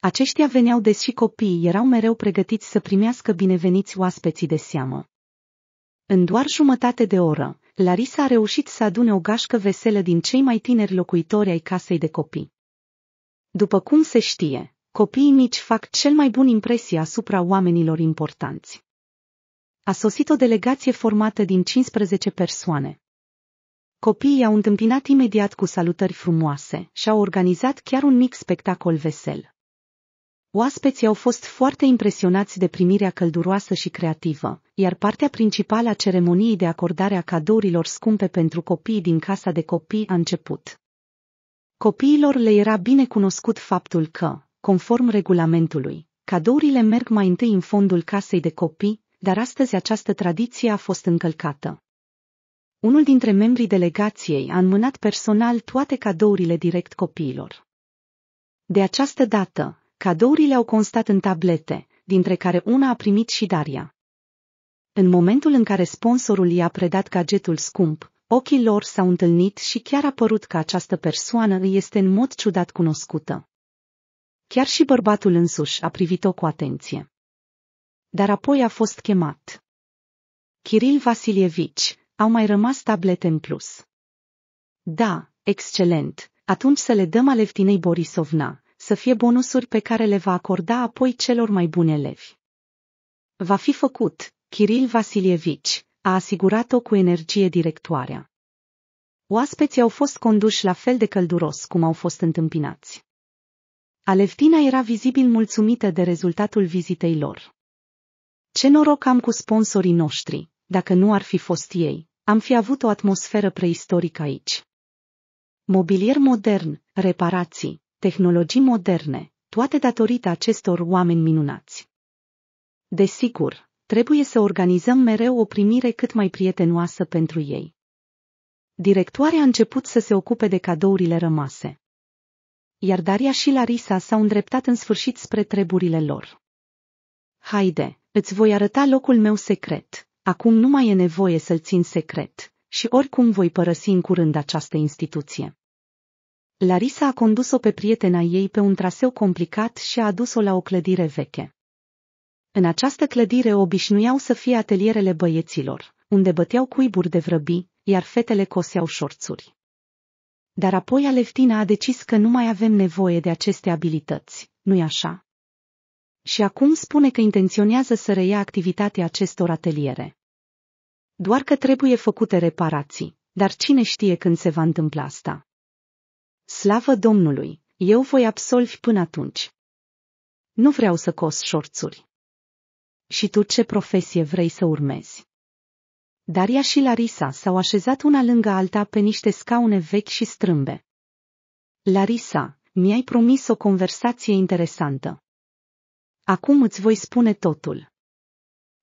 Aceștia veneau deși copiii erau mereu pregătiți să primească bineveniți oaspeții de seamă. În doar jumătate de oră, Larisa a reușit să adune o gașcă veselă din cei mai tineri locuitori ai casei de copii. După cum se știe, copiii mici fac cel mai bun impresie asupra oamenilor importanți. A sosit o delegație formată din 15 persoane. Copiii au întâmpinat imediat cu salutări frumoase și au organizat chiar un mic spectacol vesel. Oaspeții au fost foarte impresionați de primirea călduroasă și creativă, iar partea principală a ceremoniei de acordare a cadourilor scumpe pentru copii din casa de copii a început. Copiilor le era bine cunoscut faptul că, conform regulamentului, cadourile merg mai întâi în fondul casei de copii, dar astăzi această tradiție a fost încălcată. Unul dintre membrii delegației a înmânat personal toate cadourile direct copiilor. De această dată, cadourile au constat în tablete, dintre care una a primit și Daria. În momentul în care sponsorul i-a predat gadgetul scump, ochii lor s-au întâlnit și chiar a părut că această persoană îi este în mod ciudat cunoscută. Chiar și bărbatul însuși a privit-o cu atenție dar apoi a fost chemat. Kiril Vasilievici, au mai rămas tablete în plus. Da, excelent, atunci să le dăm Aleftinei Borisovna, să fie bonusuri pe care le va acorda apoi celor mai buni elevi. Va fi făcut, Kiril Vasilievici, a asigurat-o cu energie directoarea. Oaspeții au fost conduși la fel de călduros cum au fost întâmpinați. Aleftina era vizibil mulțumită de rezultatul vizitei lor. Ce noroc am cu sponsorii noștri, dacă nu ar fi fost ei, am fi avut o atmosferă preistorică aici. Mobilier modern, reparații, tehnologii moderne, toate datorită acestor oameni minunați. Desigur, trebuie să organizăm mereu o primire cât mai prietenoasă pentru ei. Directoarea a început să se ocupe de cadourile rămase. Iar Daria și Larisa s-au îndreptat în sfârșit spre treburile lor. Haide, Îți voi arăta locul meu secret. Acum nu mai e nevoie să-l țin secret și oricum voi părăsi în curând această instituție. Larisa a condus-o pe prietena ei pe un traseu complicat și a adus-o la o clădire veche. În această clădire obișnuiau să fie atelierele băieților, unde băteau cuiburi de vrăbi, iar fetele coseau șorțuri. Dar apoi Aleftina a decis că nu mai avem nevoie de aceste abilități, nu-i așa? și acum spune că intenționează să reia activitatea acestor ateliere. Doar că trebuie făcute reparații, dar cine știe când se va întâmpla asta? Slavă Domnului, eu voi absolvi până atunci. Nu vreau să cos șorțuri. Și tu ce profesie vrei să urmezi? Daria și Larisa s-au așezat una lângă alta pe niște scaune vechi și strâmbe. Larisa, mi-ai promis o conversație interesantă. Acum îți voi spune totul.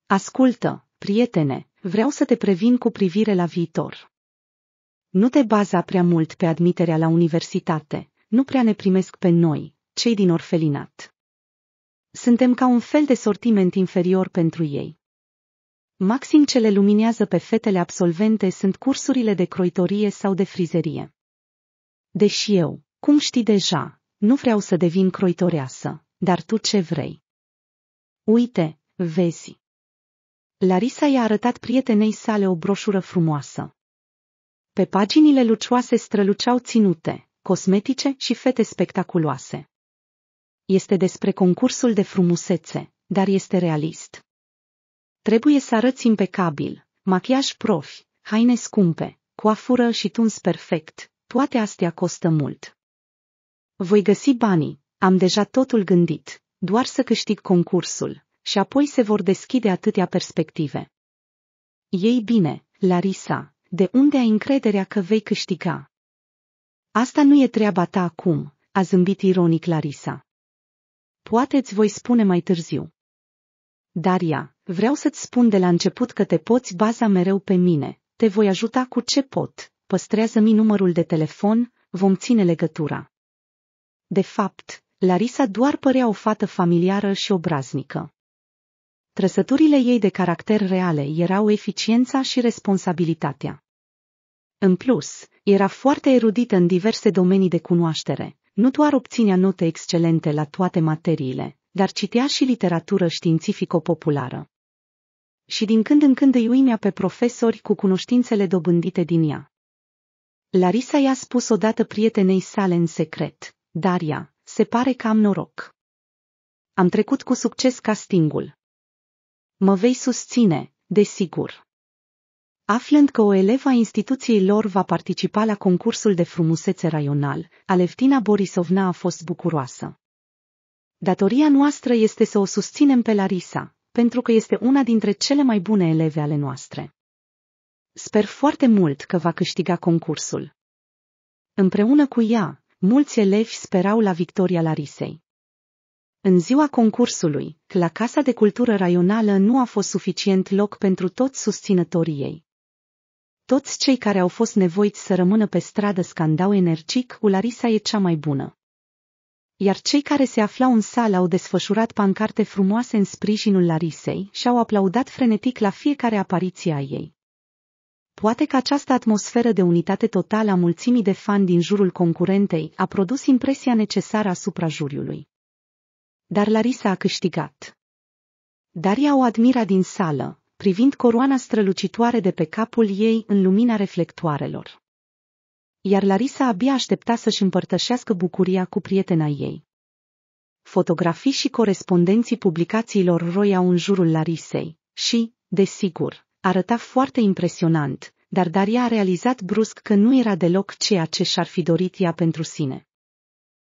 Ascultă, prietene, vreau să te previn cu privire la viitor. Nu te baza prea mult pe admiterea la universitate, nu prea ne primesc pe noi, cei din orfelinat. Suntem ca un fel de sortiment inferior pentru ei. Maxim ce le luminează pe fetele absolvente sunt cursurile de croitorie sau de frizerie. Deși eu, cum știi deja, nu vreau să devin croitoreasă, dar tu ce vrei? Uite, vezi. Larisa i-a arătat prietenei sale o broșură frumoasă. Pe paginile lucioase străluceau ținute, cosmetice și fete spectaculoase. Este despre concursul de frumusețe, dar este realist. Trebuie să arăți impecabil, machiaj profi, haine scumpe, coafură și tuns perfect, toate astea costă mult. Voi găsi banii, am deja totul gândit, doar să câștig concursul, și apoi se vor deschide atâtea perspective. Ei bine, Larisa, de unde ai încrederea că vei câștiga? Asta nu e treaba ta acum, a zâmbit ironic Larisa. Poate îți voi spune mai târziu. Daria, vreau să-ți spun de la început că te poți baza mereu pe mine, te voi ajuta cu ce pot, păstrează-mi numărul de telefon, vom ține legătura. De fapt, Larisa doar părea o fată familiară și obraznică. Trăsăturile ei de caracter reale erau eficiența și responsabilitatea. În plus, era foarte erudită în diverse domenii de cunoaștere, nu doar obținea note excelente la toate materiile, dar citea și literatură științifico-populară. Și din când în când îi uimea pe profesori cu cunoștințele dobândite din ea. Larisa i-a spus odată prietenei sale în secret, Daria, se pare că am noroc. Am trecut cu succes castingul. Mă vei susține, desigur. Aflând că o elevă a instituției lor va participa la concursul de frumusețe raional, Aleftina Borisovna a fost bucuroasă. Datoria noastră este să o susținem pe Larisa, pentru că este una dintre cele mai bune eleve ale noastre. Sper foarte mult că va câștiga concursul. Împreună cu ea, mulți elevi sperau la victoria Larisei. În ziua concursului, la Casa de Cultură Raională nu a fost suficient loc pentru toți susținătorii ei. Toți cei care au fost nevoiți să rămână pe stradă scandau energic, Ularisa e cea mai bună. Iar cei care se aflau în sală au desfășurat pancarte frumoase în sprijinul Larisei și au aplaudat frenetic la fiecare apariție a ei. Poate că această atmosferă de unitate totală a mulțimii de fani din jurul concurentei a produs impresia necesară asupra juriului. Dar Larisa a câștigat. Daria o admira din sală, privind coroana strălucitoare de pe capul ei în lumina reflectoarelor. Iar Larisa abia aștepta să-și împărtășească bucuria cu prietena ei. Fotografii și corespondenții publicațiilor roiau în jurul Larisei și, desigur, Arăta foarte impresionant, dar Daria a realizat brusc că nu era deloc ceea ce și-ar fi dorit ea pentru sine.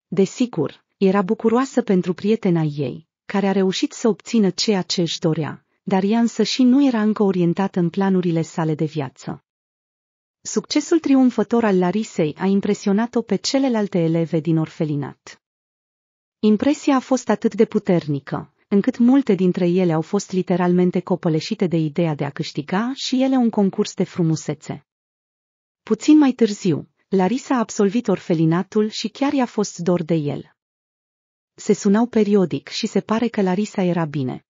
Desigur, era bucuroasă pentru prietena ei, care a reușit să obțină ceea ce își dorea, dar ea însă și nu era încă orientată în planurile sale de viață. Succesul triumfător al Larisei a impresionat-o pe celelalte eleve din orfelinat. Impresia a fost atât de puternică, încât multe dintre ele au fost literalmente copăleșite de ideea de a câștiga și ele un concurs de frumusețe. Puțin mai târziu, Larisa a absolvit orfelinatul și chiar i-a fost dor de el. Se sunau periodic și se pare că Larisa era bine.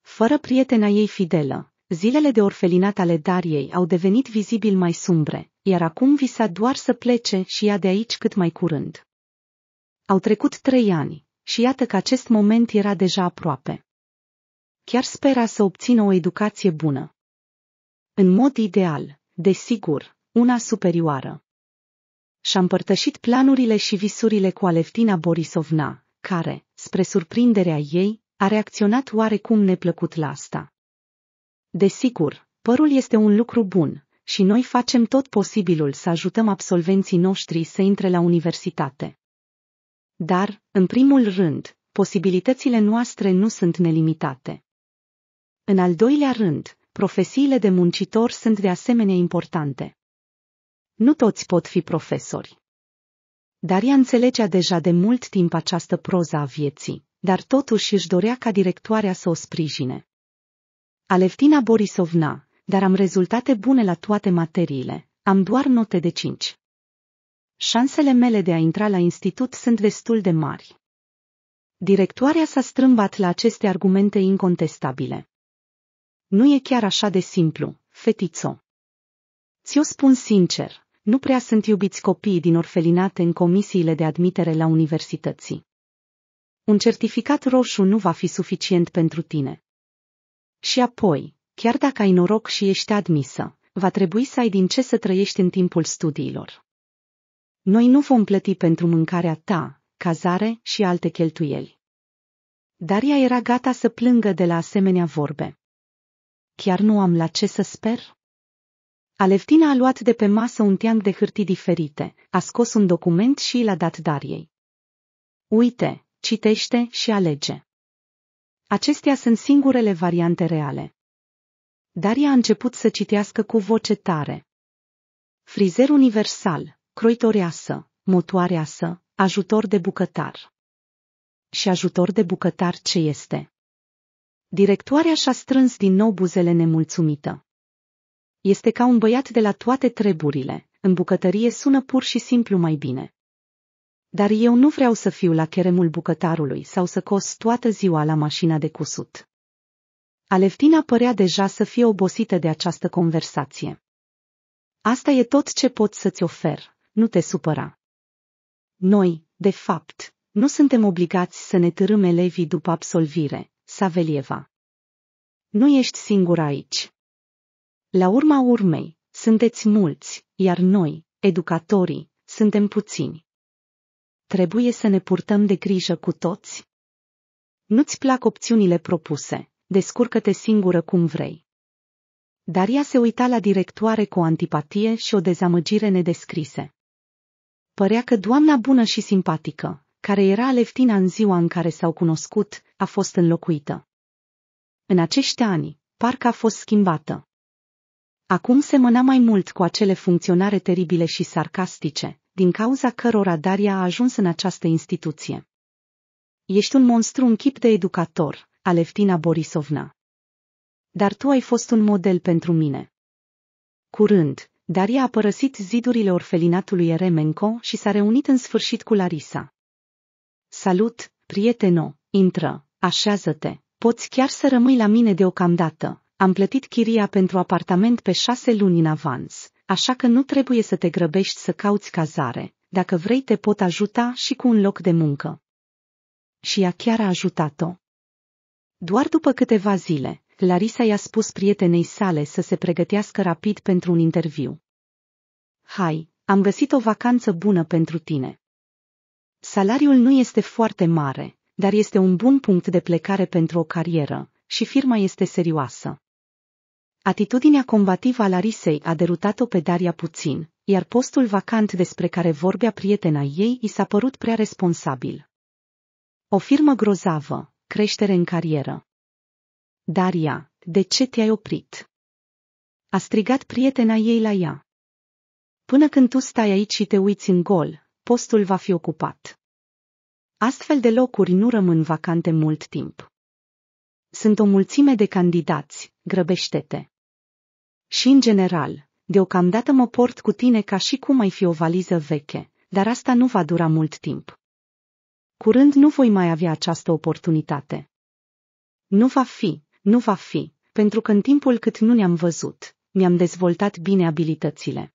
Fără prietena ei fidelă, zilele de orfelinat ale Dariei au devenit vizibil mai sumbre, iar acum visa doar să plece și ea de aici cât mai curând. Au trecut trei ani, și iată că acest moment era deja aproape. Chiar spera să obțină o educație bună. În mod ideal, desigur, una superioară. Și-a împărtășit planurile și visurile cu Aleftina Borisovna, care, spre surprinderea ei, a reacționat oarecum neplăcut la asta. Desigur, părul este un lucru bun și noi facem tot posibilul să ajutăm absolvenții noștri să intre la universitate. Dar, în primul rând, posibilitățile noastre nu sunt nelimitate. În al doilea rând, profesiile de muncitor sunt de asemenea importante. Nu toți pot fi profesori. Daria înțelegea deja de mult timp această proza a vieții, dar totuși își dorea ca directoarea să o sprijine. Aleftina Borisovna, dar am rezultate bune la toate materiile, am doar note de cinci. Șansele mele de a intra la institut sunt destul de mari. Directoarea s-a strâmbat la aceste argumente incontestabile. Nu e chiar așa de simplu, fetițo. Ți-o spun sincer, nu prea sunt iubiți copiii din orfelinate în comisiile de admitere la universității. Un certificat roșu nu va fi suficient pentru tine. Și apoi, chiar dacă ai noroc și ești admisă, va trebui să ai din ce să trăiești în timpul studiilor. Noi nu vom plăti pentru mâncarea ta, cazare și alte cheltuieli. Daria era gata să plângă de la asemenea vorbe. Chiar nu am la ce să sper? Aleftina a luat de pe masă un teanc de hârtii diferite, a scos un document și l-a dat Dariei. Uite, citește și alege. Acestea sunt singurele variante reale. Daria a început să citească cu voce tare. Frizer universal, croitoreasă, motoareasă, ajutor de bucătar. Și ajutor de bucătar ce este? Directoarea și-a strâns din nou buzele nemulțumită. Este ca un băiat de la toate treburile, în bucătărie sună pur și simplu mai bine. Dar eu nu vreau să fiu la cheremul bucătarului sau să cos toată ziua la mașina de cusut. Aleftina părea deja să fie obosită de această conversație. Asta e tot ce pot să-ți ofer, nu te supăra. Noi, de fapt, nu suntem obligați să ne târâm elevii după absolvire, Savelieva. Nu ești singur aici. La urma urmei, sunteți mulți, iar noi, educatorii, suntem puțini. Trebuie să ne purtăm de grijă cu toți. Nu-ți plac opțiunile propuse, descurcă-te singură cum vrei. Dar ea se uita la directoare cu o antipatie și o dezamăgire nedescrise. Părea că doamna bună și simpatică, care era Aleftina în ziua în care s-au cunoscut, a fost înlocuită. În acești ani, parcă a fost schimbată. Acum semăna mai mult cu acele funcționare teribile și sarcastice, din cauza cărora Daria a ajuns în această instituție. Ești un monstru în chip de educator, Aleftina Borisovna. Dar tu ai fost un model pentru mine. Curând, dar ea a părăsit zidurile orfelinatului Eremenco și s-a reunit în sfârșit cu Larisa. Salut, prieteno, intră, așează-te, poți chiar să rămâi la mine deocamdată, am plătit chiria pentru apartament pe șase luni în avans, așa că nu trebuie să te grăbești să cauți cazare, dacă vrei te pot ajuta și cu un loc de muncă. Și ea chiar a ajutat-o. Doar după câteva zile, Larisa i-a spus prietenei sale să se pregătească rapid pentru un interviu. Hai, am găsit o vacanță bună pentru tine. Salariul nu este foarte mare, dar este un bun punct de plecare pentru o carieră și firma este serioasă. Atitudinea combativă a Larisei a derutat-o pe Daria puțin, iar postul vacant despre care vorbea prietena ei i s-a părut prea responsabil. O firmă grozavă, creștere în carieră. Daria, de ce te-ai oprit? A strigat prietena ei la ea. Până când tu stai aici și te uiți în gol, postul va fi ocupat. Astfel de locuri nu rămân vacante mult timp. Sunt o mulțime de candidați, grăbește-te. Și în general, deocamdată mă port cu tine ca și cum ai fi o valiză veche, dar asta nu va dura mult timp. Curând nu voi mai avea această oportunitate. Nu va fi, nu va fi, pentru că în timpul cât nu ne-am văzut, mi-am dezvoltat bine abilitățile.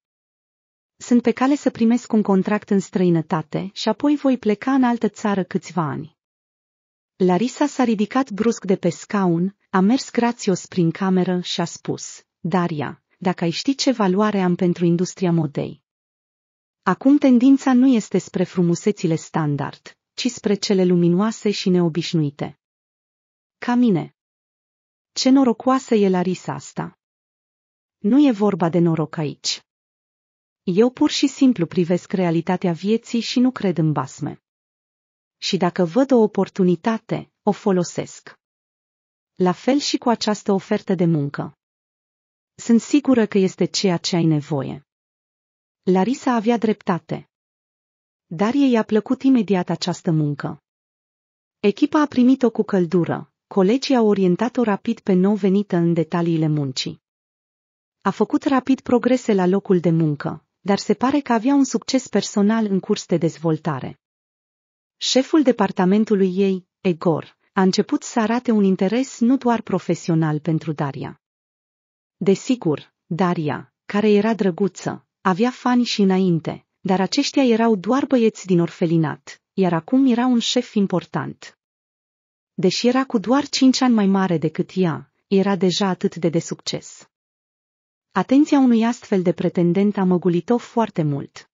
Sunt pe cale să primesc un contract în străinătate și apoi voi pleca în altă țară câțiva ani. Larisa s-a ridicat brusc de pe scaun, a mers grațios prin cameră și a spus, Daria, dacă ai ști ce valoare am pentru industria modei. Acum tendința nu este spre frumusețile standard, ci spre cele luminoase și neobișnuite. Ca mine. Ce norocoasă e Larisa asta! Nu e vorba de noroc aici. Eu pur și simplu privesc realitatea vieții și nu cred în basme. Și dacă văd o oportunitate, o folosesc. La fel și cu această ofertă de muncă. Sunt sigură că este ceea ce ai nevoie. Larisa avea dreptate. Dar ei i-a plăcut imediat această muncă. Echipa a primit-o cu căldură, colegii au orientat-o rapid pe nou venită în detaliile muncii. A făcut rapid progrese la locul de muncă, dar se pare că avea un succes personal în curs de dezvoltare. Șeful departamentului ei, Egor, a început să arate un interes nu doar profesional pentru Daria. Desigur, Daria, care era drăguță, avea fani și înainte, dar aceștia erau doar băieți din orfelinat, iar acum era un șef important. Deși era cu doar cinci ani mai mare decât ea, era deja atât de de succes. Atenția unui astfel de pretendent a măgulit-o foarte mult.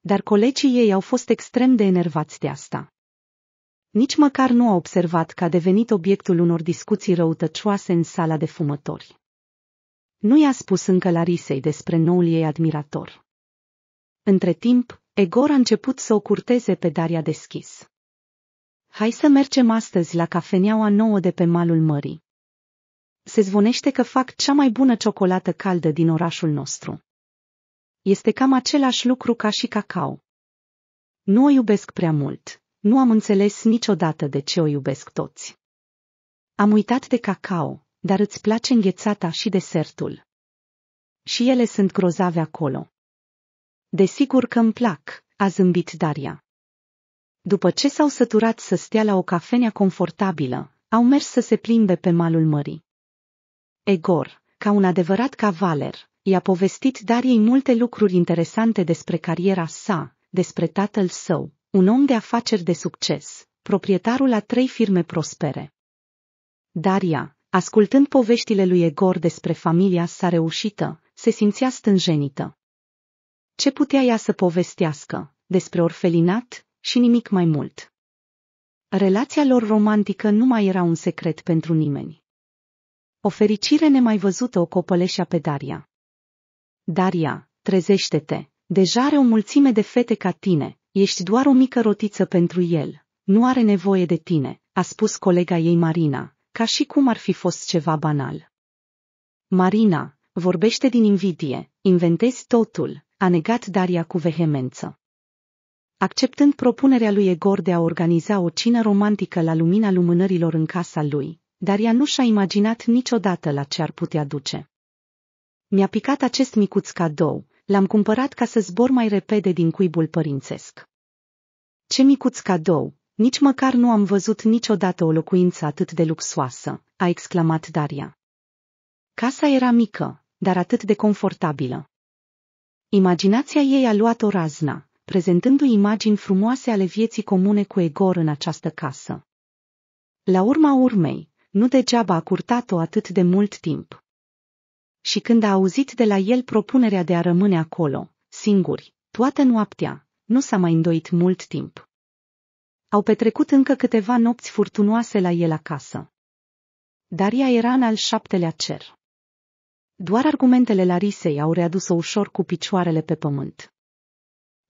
Dar colegii ei au fost extrem de enervați de asta. Nici măcar nu a observat că a devenit obiectul unor discuții răutăcioase în sala de fumători. Nu i-a spus încă Larisei despre noul ei admirator. Între timp, Egor a început să o curteze pe Daria deschis. Hai să mergem astăzi la cafeneaua nouă de pe malul mării se zvonește că fac cea mai bună ciocolată caldă din orașul nostru. Este cam același lucru ca și cacao. Nu o iubesc prea mult, nu am înțeles niciodată de ce o iubesc toți. Am uitat de cacao, dar îți place înghețata și desertul. Și ele sunt grozave acolo. Desigur că îmi plac, a zâmbit Daria. După ce s-au săturat să stea la o cafenea confortabilă, au mers să se plimbe pe malul mării. Egor, ca un adevărat cavaler, i-a povestit Dariei multe lucruri interesante despre cariera sa, despre tatăl său, un om de afaceri de succes, proprietarul a trei firme prospere. Daria, ascultând poveștile lui Egor despre familia sa reușită, se simțea stânjenită. Ce putea ea să povestească, despre orfelinat și nimic mai mult? Relația lor romantică nu mai era un secret pentru nimeni. O fericire nemai văzută o copăleșea pe Daria. Daria, trezește-te, deja are o mulțime de fete ca tine, ești doar o mică rotiță pentru el, nu are nevoie de tine, a spus colega ei Marina, ca și cum ar fi fost ceva banal. Marina, vorbește din invidie, inventezi totul, a negat Daria cu vehemență. Acceptând propunerea lui Egor de a organiza o cină romantică la lumina lumânărilor în casa lui, dar ea nu și-a imaginat niciodată la ce ar putea duce. Mi-a picat acest micuț cadou, l-am cumpărat ca să zbor mai repede din cuibul părințesc. Ce micuț cadou, nici măcar nu am văzut niciodată o locuință atât de luxoasă, a exclamat Daria. Casa era mică, dar atât de confortabilă. Imaginația ei a luat o razna, prezentându-i imagini frumoase ale vieții comune cu Egor în această casă. La urma urmei, nu degeaba a curtat-o atât de mult timp. Și când a auzit de la el propunerea de a rămâne acolo, singuri, toată noaptea, nu s-a mai îndoit mult timp. Au petrecut încă câteva nopți furtunoase la el acasă. ea era în al șaptelea cer. Doar argumentele Larisei au readus-o ușor cu picioarele pe pământ.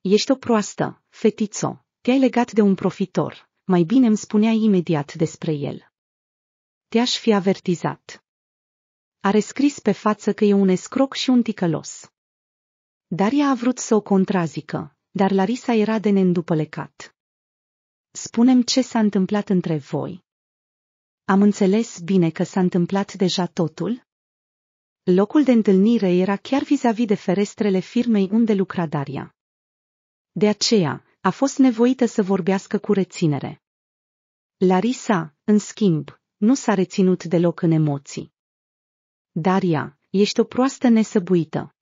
Ești o proastă, fetițo, te-ai legat de un profitor, mai bine îmi spunea imediat despre el te-aș fi avertizat. Are scris pe față că e un escroc și un ticălos. Daria a vrut să o contrazică, dar Larisa era de neîndupălecat. Spunem ce s-a întâmplat între voi. Am înțeles bine că s-a întâmplat deja totul? Locul de întâlnire era chiar vis-a-vis de ferestrele firmei unde lucra Daria. De aceea, a fost nevoită să vorbească cu reținere. Larisa, în schimb, nu s-a reținut deloc în emoții. Daria, ești o proastă nesăbuită.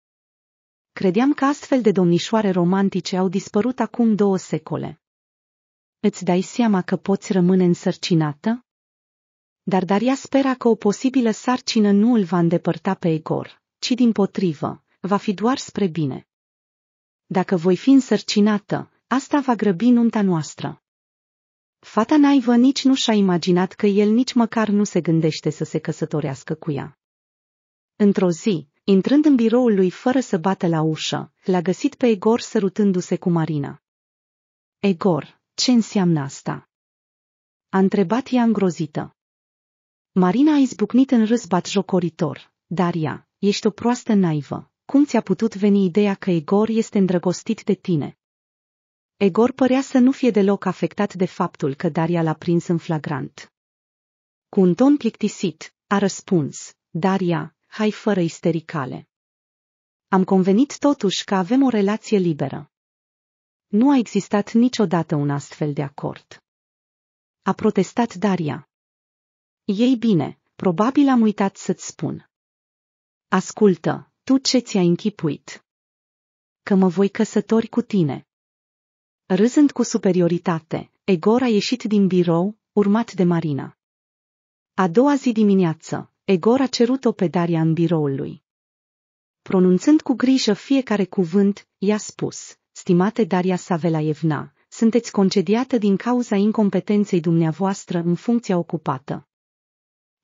Credeam că astfel de domnișoare romantice au dispărut acum două secole. Îți dai seama că poți rămâne însărcinată? Dar Daria spera că o posibilă sarcină nu îl va îndepărta pe Egor, ci din potrivă, va fi doar spre bine. Dacă voi fi însărcinată, asta va grăbi nunta noastră. Fata naivă nici nu și-a imaginat că el nici măcar nu se gândește să se căsătorească cu ea. Într-o zi, intrând în biroul lui fără să bată la ușă, l-a găsit pe Egor sărutându-se cu Marina. Egor, ce înseamnă asta? A întrebat ea îngrozită. Marina a izbucnit în râs jocoritor. Daria, ești o proastă naivă. Cum ți-a putut veni ideea că Egor este îndrăgostit de tine? Egor părea să nu fie deloc afectat de faptul că Daria l-a prins în flagrant. Cu un ton plictisit, a răspuns, Daria, hai fără istericale. Am convenit totuși că avem o relație liberă. Nu a existat niciodată un astfel de acord. A protestat Daria. Ei bine, probabil am uitat să-ți spun. Ascultă, tu ce ți-ai închipuit? Că mă voi căsători cu tine. Râzând cu superioritate, Egor a ieșit din birou, urmat de Marina. A doua zi dimineață, Egor a cerut-o pe Daria în biroul lui. Pronunțând cu grijă fiecare cuvânt, i-a spus, stimate Daria Savelaevna, sunteți concediată din cauza incompetenței dumneavoastră în funcția ocupată.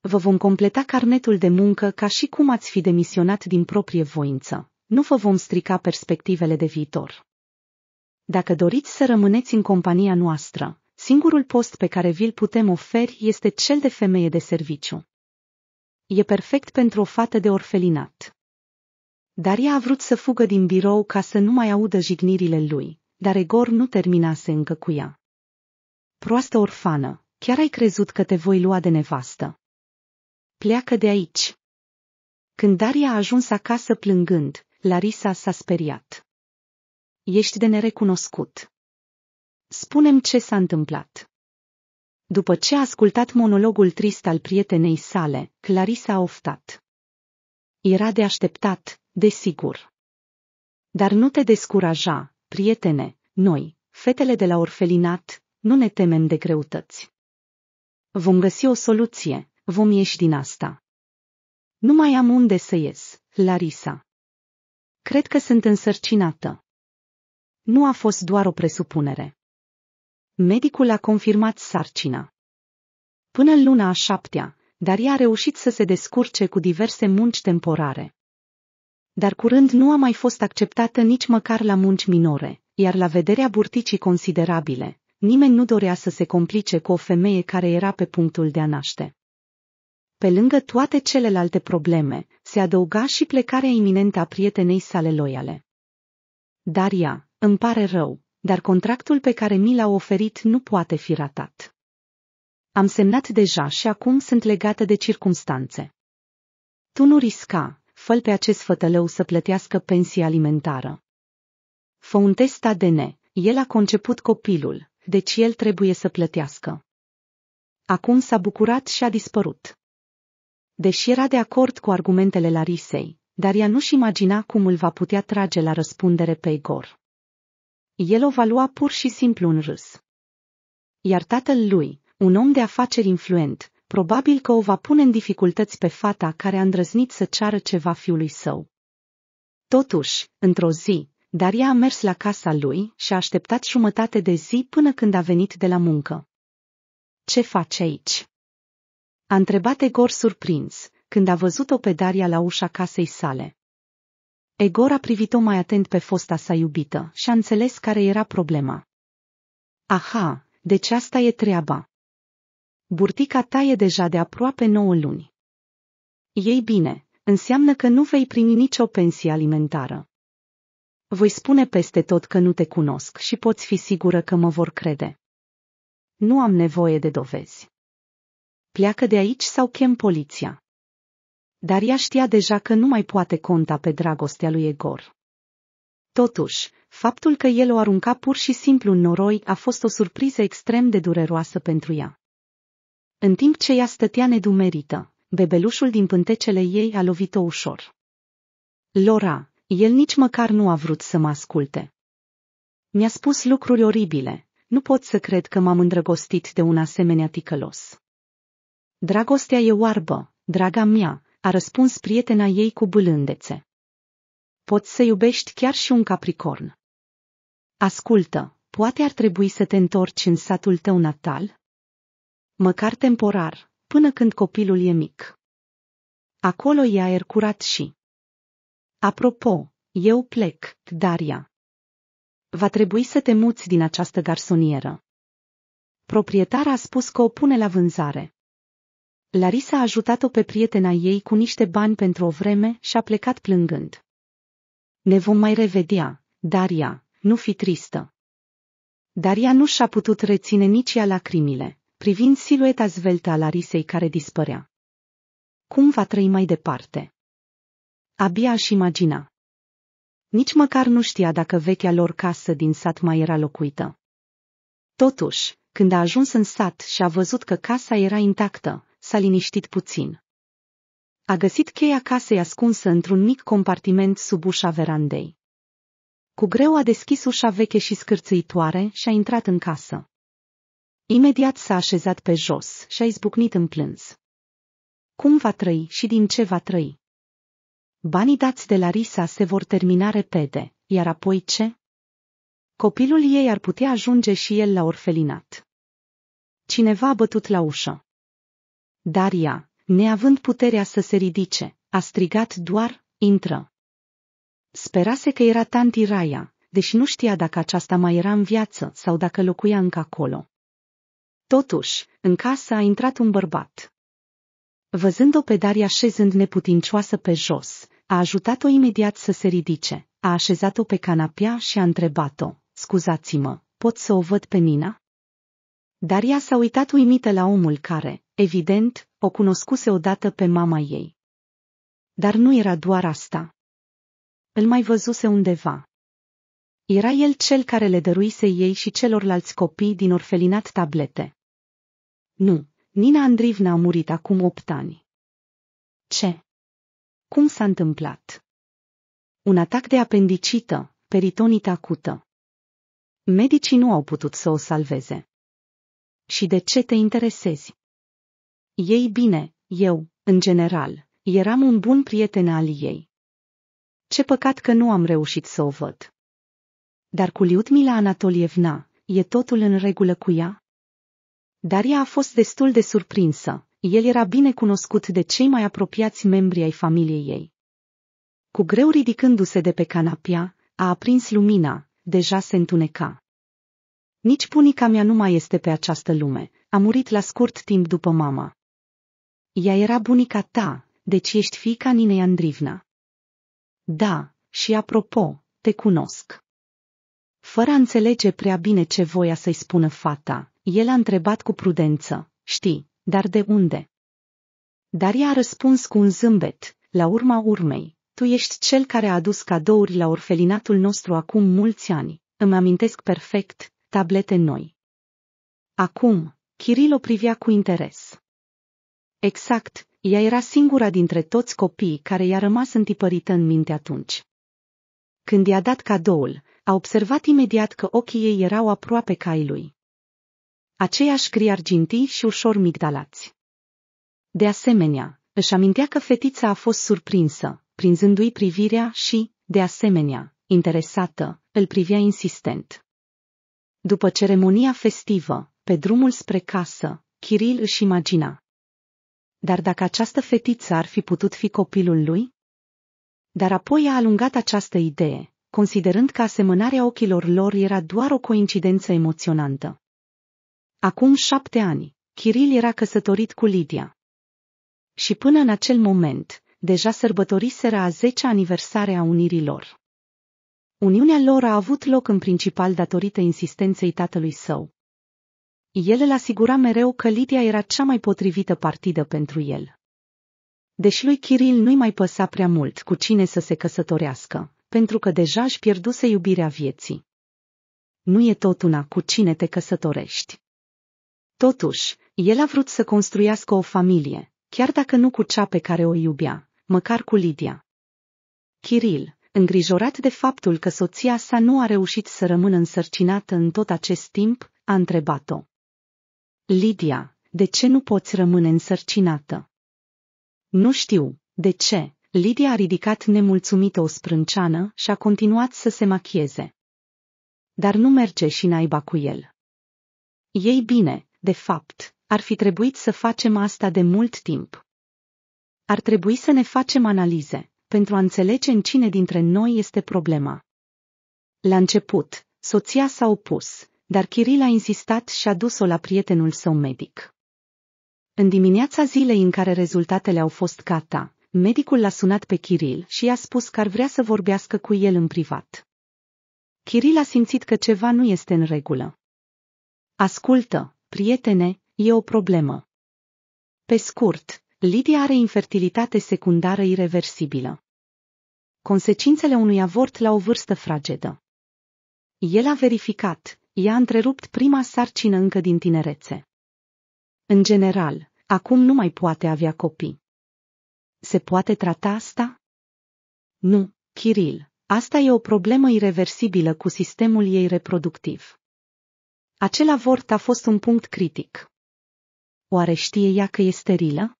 Vă vom completa carnetul de muncă ca și cum ați fi demisionat din proprie voință. Nu vă vom strica perspectivele de viitor. Dacă doriți să rămâneți în compania noastră, singurul post pe care vi-l putem oferi este cel de femeie de serviciu. E perfect pentru o fată de orfelinat. Dar ea a vrut să fugă din birou ca să nu mai audă jignirile lui, dar Egor nu terminase încă cu ea. Proastă orfană, chiar ai crezut că te voi lua de nevastă. Pleacă de aici. Când Daria a ajuns acasă plângând, Larisa s-a speriat. Ești de nerecunoscut. Spunem ce s-a întâmplat. După ce a ascultat monologul trist al prietenei sale, Clarisa a oftat. Era de așteptat, desigur. Dar nu te descuraja, prietene, noi, fetele de la orfelinat, nu ne temem de greutăți. Vom găsi o soluție, vom ieși din asta. Nu mai am unde să ies, Larisa. Cred că sunt însărcinată. Nu a fost doar o presupunere. Medicul a confirmat sarcina. Până în luna a șaptea, dar ea a reușit să se descurce cu diverse munci temporare. Dar curând nu a mai fost acceptată nici măcar la munci minore, iar la vederea burticii considerabile, nimeni nu dorea să se complice cu o femeie care era pe punctul de a naște. Pe lângă toate celelalte probleme, se adăuga și plecarea iminentă a prietenei sale loiale. Daria, îmi pare rău, dar contractul pe care mi l-au oferit nu poate fi ratat. Am semnat deja și acum sunt legată de circumstanțe. Tu nu risca, fă pe acest fătălău să plătească pensie alimentară. Fă un test ADN, el a conceput copilul, deci el trebuie să plătească. Acum s-a bucurat și a dispărut. Deși era de acord cu argumentele Larisei, dar ea nu-și imagina cum îl va putea trage la răspundere pe Igor. El o va lua pur și simplu în râs. Iar tatăl lui, un om de afaceri influent, probabil că o va pune în dificultăți pe fata care a îndrăznit să ceară ceva fiului său. Totuși, într-o zi, Daria a mers la casa lui și a așteptat jumătate de zi până când a venit de la muncă. Ce face aici? A întrebat Egor surprins, când a văzut-o pe Daria la ușa casei sale. Egor a privit-o mai atent pe fosta sa iubită și a înțeles care era problema. Aha, deci asta e treaba. Burtica ta e deja de aproape nouă luni. Ei bine, înseamnă că nu vei primi nicio pensie alimentară. Voi spune peste tot că nu te cunosc și poți fi sigură că mă vor crede. Nu am nevoie de dovezi. Pleacă de aici sau chem poliția dar ea știa deja că nu mai poate conta pe dragostea lui Egor. Totuși, faptul că el o arunca pur și simplu în noroi a fost o surpriză extrem de dureroasă pentru ea. În timp ce ea stătea nedumerită, bebelușul din pântecele ei a lovit-o ușor. Lora, el nici măcar nu a vrut să mă asculte. Mi-a spus lucruri oribile, nu pot să cred că m-am îndrăgostit de un asemenea ticălos. Dragostea e oarbă, draga mea, a răspuns prietena ei cu bâlândețe. Poți să iubești chiar și un capricorn. Ascultă, poate ar trebui să te întorci în satul tău natal? Măcar temporar, până când copilul e mic. Acolo e aer curat și... Apropo, eu plec, Daria. Va trebui să te muți din această garsonieră. Proprietara a spus că o pune la vânzare. Larisa a ajutat-o pe prietena ei cu niște bani pentru o vreme și a plecat plângând. Ne vom mai revedea, Daria, nu fi tristă. Daria nu și-a putut reține nici ea lacrimile, privind silueta zveltă a Larisei care dispărea. Cum va trăi mai departe? Abia aș imagina. Nici măcar nu știa dacă vechea lor casă din sat mai era locuită. Totuși, când a ajuns în sat și a văzut că casa era intactă, s-a liniștit puțin. A găsit cheia casei ascunsă într-un mic compartiment sub ușa verandei. Cu greu a deschis ușa veche și scârțâitoare și a intrat în casă. Imediat s-a așezat pe jos și a izbucnit în plâns. Cum va trăi și din ce va trăi? Banii dați de la risa se vor termina repede, iar apoi ce? Copilul ei ar putea ajunge și el la orfelinat. Cineva a bătut la ușă. Dar ea, neavând puterea să se ridice, a strigat doar, intră. Sperase că era tanti Raia, deși nu știa dacă aceasta mai era în viață sau dacă locuia încă acolo. Totuși, în casă a intrat un bărbat. Văzând-o pe Daria șezând neputincioasă pe jos, a ajutat-o imediat să se ridice, a așezat-o pe canapea și a întrebat-o, scuzați-mă, pot să o văd pe Nina? Dar ea s-a uitat uimită la omul care, evident, o cunoscuse odată pe mama ei. Dar nu era doar asta. Îl mai văzuse undeva. Era el cel care le dăruise ei și celorlalți copii din orfelinat tablete. Nu, Nina Andrivna a murit acum opt ani. Ce? Cum s-a întâmplat? Un atac de apendicită, peritonită acută. Medicii nu au putut să o salveze și de ce te interesezi. Ei bine, eu, în general, eram un bun prieten al ei. Ce păcat că nu am reușit să o văd. Dar cu Liutmila Anatolievna, e totul în regulă cu ea? Daria a fost destul de surprinsă, el era bine cunoscut de cei mai apropiați membri ai familiei ei. Cu greu ridicându-se de pe canapea, a aprins lumina, deja se întuneca. Nici punica mea nu mai este pe această lume, a murit la scurt timp după mama. Ea era bunica ta, deci ești fiica Ninei Andrivna. Da, și apropo, te cunosc. Fără a înțelege prea bine ce voia să-i spună fata, el a întrebat cu prudență, știi, dar de unde? Dar ea a răspuns cu un zâmbet, la urma urmei, tu ești cel care a adus cadouri la orfelinatul nostru acum mulți ani, îmi amintesc perfect, tablete noi. Acum, Kiril o privea cu interes. Exact, ea era singura dintre toți copiii care i-a rămas întipărită în minte atunci. Când i-a dat cadoul, a observat imediat că ochii ei erau aproape ca ai lui. Aceiași cri argintii și ușor migdalați. De asemenea, își amintea că fetița a fost surprinsă, prinzându-i privirea și, de asemenea, interesată, îl privea insistent. După ceremonia festivă, pe drumul spre casă, Kiril își imagina. Dar dacă această fetiță ar fi putut fi copilul lui? Dar apoi a alungat această idee, considerând că asemănarea ochilor lor era doar o coincidență emoționantă. Acum șapte ani, Kiril era căsătorit cu Lidia. Și până în acel moment, deja sărbătoriseră a zecea aniversare a unirilor. Uniunea lor a avut loc în principal datorită insistenței tatălui său. El îl asigura mereu că Lidia era cea mai potrivită partidă pentru el. Deși lui Kiril nu-i mai păsa prea mult cu cine să se căsătorească, pentru că deja își pierduse iubirea vieții. Nu e tot una cu cine te căsătorești. Totuși, el a vrut să construiască o familie, chiar dacă nu cu cea pe care o iubea, măcar cu Lidia. Kiril, Îngrijorat de faptul că soția sa nu a reușit să rămână însărcinată în tot acest timp, a întrebat-o. Lidia, de ce nu poți rămâne însărcinată? Nu știu, de ce? Lidia a ridicat nemulțumită o sprânceană și a continuat să se machieze. Dar nu merge și naiba cu el. Ei bine, de fapt, ar fi trebuit să facem asta de mult timp. Ar trebui să ne facem analize, pentru a înțelege în cine dintre noi este problema. La început, soția s-a opus, dar Kiril a insistat și a dus-o la prietenul său medic. În dimineața zilei în care rezultatele au fost gata, medicul l-a sunat pe Kiril și i-a spus că ar vrea să vorbească cu el în privat. Kiril a simțit că ceva nu este în regulă. Ascultă, prietene, e o problemă. Pe scurt, Lidia are infertilitate secundară irreversibilă. Consecințele unui avort la o vârstă fragedă. El a verificat, i-a întrerupt prima sarcină încă din tinerețe. În general, acum nu mai poate avea copii. Se poate trata asta? Nu, Kiril, asta e o problemă irreversibilă cu sistemul ei reproductiv. Acel avort a fost un punct critic. Oare știe ea că e sterilă?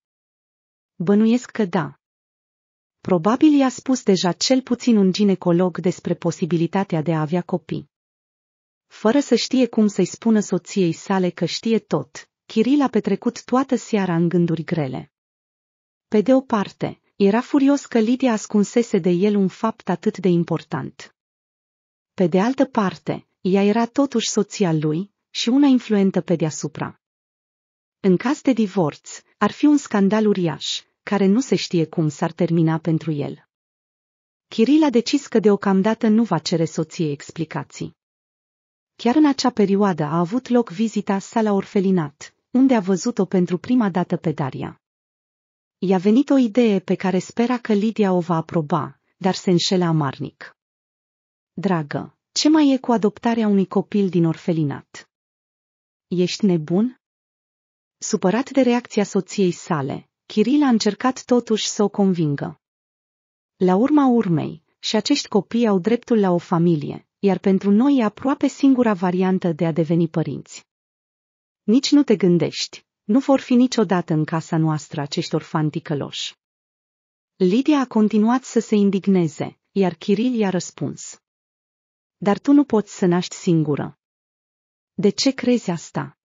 Bănuiesc că da, Probabil i-a spus deja cel puțin un ginecolog despre posibilitatea de a avea copii. Fără să știe cum să-i spună soției sale că știe tot, Kiril a petrecut toată seara în gânduri grele. Pe de o parte, era furios că Lidia ascunsese de el un fapt atât de important. Pe de altă parte, ea era totuși soția lui și una influentă pe deasupra. În caz de divorț, ar fi un scandal uriaș, care nu se știe cum s-ar termina pentru el. Kiril a decis că deocamdată nu va cere soției explicații. Chiar în acea perioadă a avut loc vizita sa la orfelinat, unde a văzut-o pentru prima dată pe Daria. I-a venit o idee pe care spera că Lidia o va aproba, dar se înșela amarnic. Dragă, ce mai e cu adoptarea unui copil din orfelinat? Ești nebun? Supărat de reacția soției sale, Kiril a încercat totuși să o convingă. La urma urmei, și acești copii au dreptul la o familie, iar pentru noi e aproape singura variantă de a deveni părinți. Nici nu te gândești, nu vor fi niciodată în casa noastră acești orfani ticăloși. Lidia a continuat să se indigneze, iar Kiril i-a răspuns. Dar tu nu poți să naști singură. De ce crezi asta?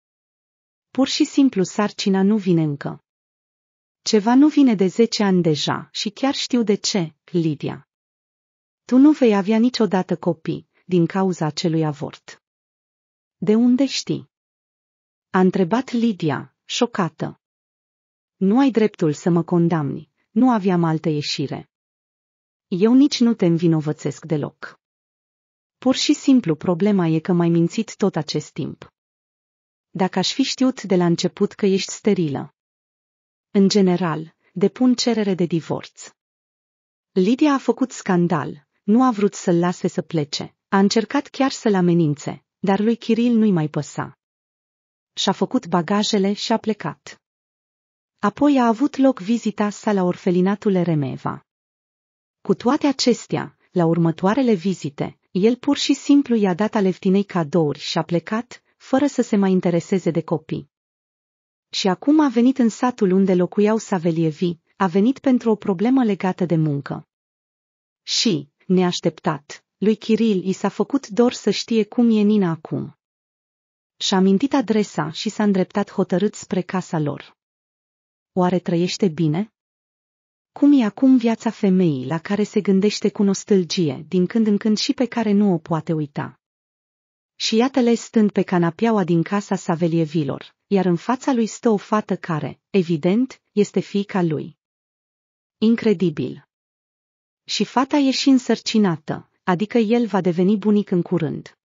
Pur și simplu sarcina nu vine încă. Ceva nu vine de zece ani deja și chiar știu de ce, Lidia. Tu nu vei avea niciodată copii din cauza acelui avort. De unde știi? A întrebat Lidia, șocată. Nu ai dreptul să mă condamni, nu aveam altă ieșire. Eu nici nu te învinovățesc deloc. Pur și simplu problema e că m-ai mințit tot acest timp. Dacă aș fi știut de la început că ești sterilă, în general, depun cerere de divorț. Lidia a făcut scandal, nu a vrut să-l lase să plece, a încercat chiar să-l amenințe, dar lui Kiril nu-i mai păsa. Și-a făcut bagajele și a plecat. Apoi a avut loc vizita sa la orfelinatul Remeva. Cu toate acestea, la următoarele vizite, el pur și simplu i-a dat aleftinei cadouri și a plecat, fără să se mai intereseze de copii. Și acum a venit în satul unde locuiau Savelievi, a venit pentru o problemă legată de muncă. Și, neașteptat, lui Kiril i s-a făcut dor să știe cum e Nina acum. Și-a mintit adresa și s-a îndreptat hotărât spre casa lor. Oare trăiește bine? Cum e acum viața femeii la care se gândește cu nostalgie, din când în când și pe care nu o poate uita? Și iată-le stând pe canapeaua din casa Savelievilor, iar în fața lui stă o fată care, evident, este fiica lui. Incredibil! Și fata e și însărcinată, adică el va deveni bunic în curând.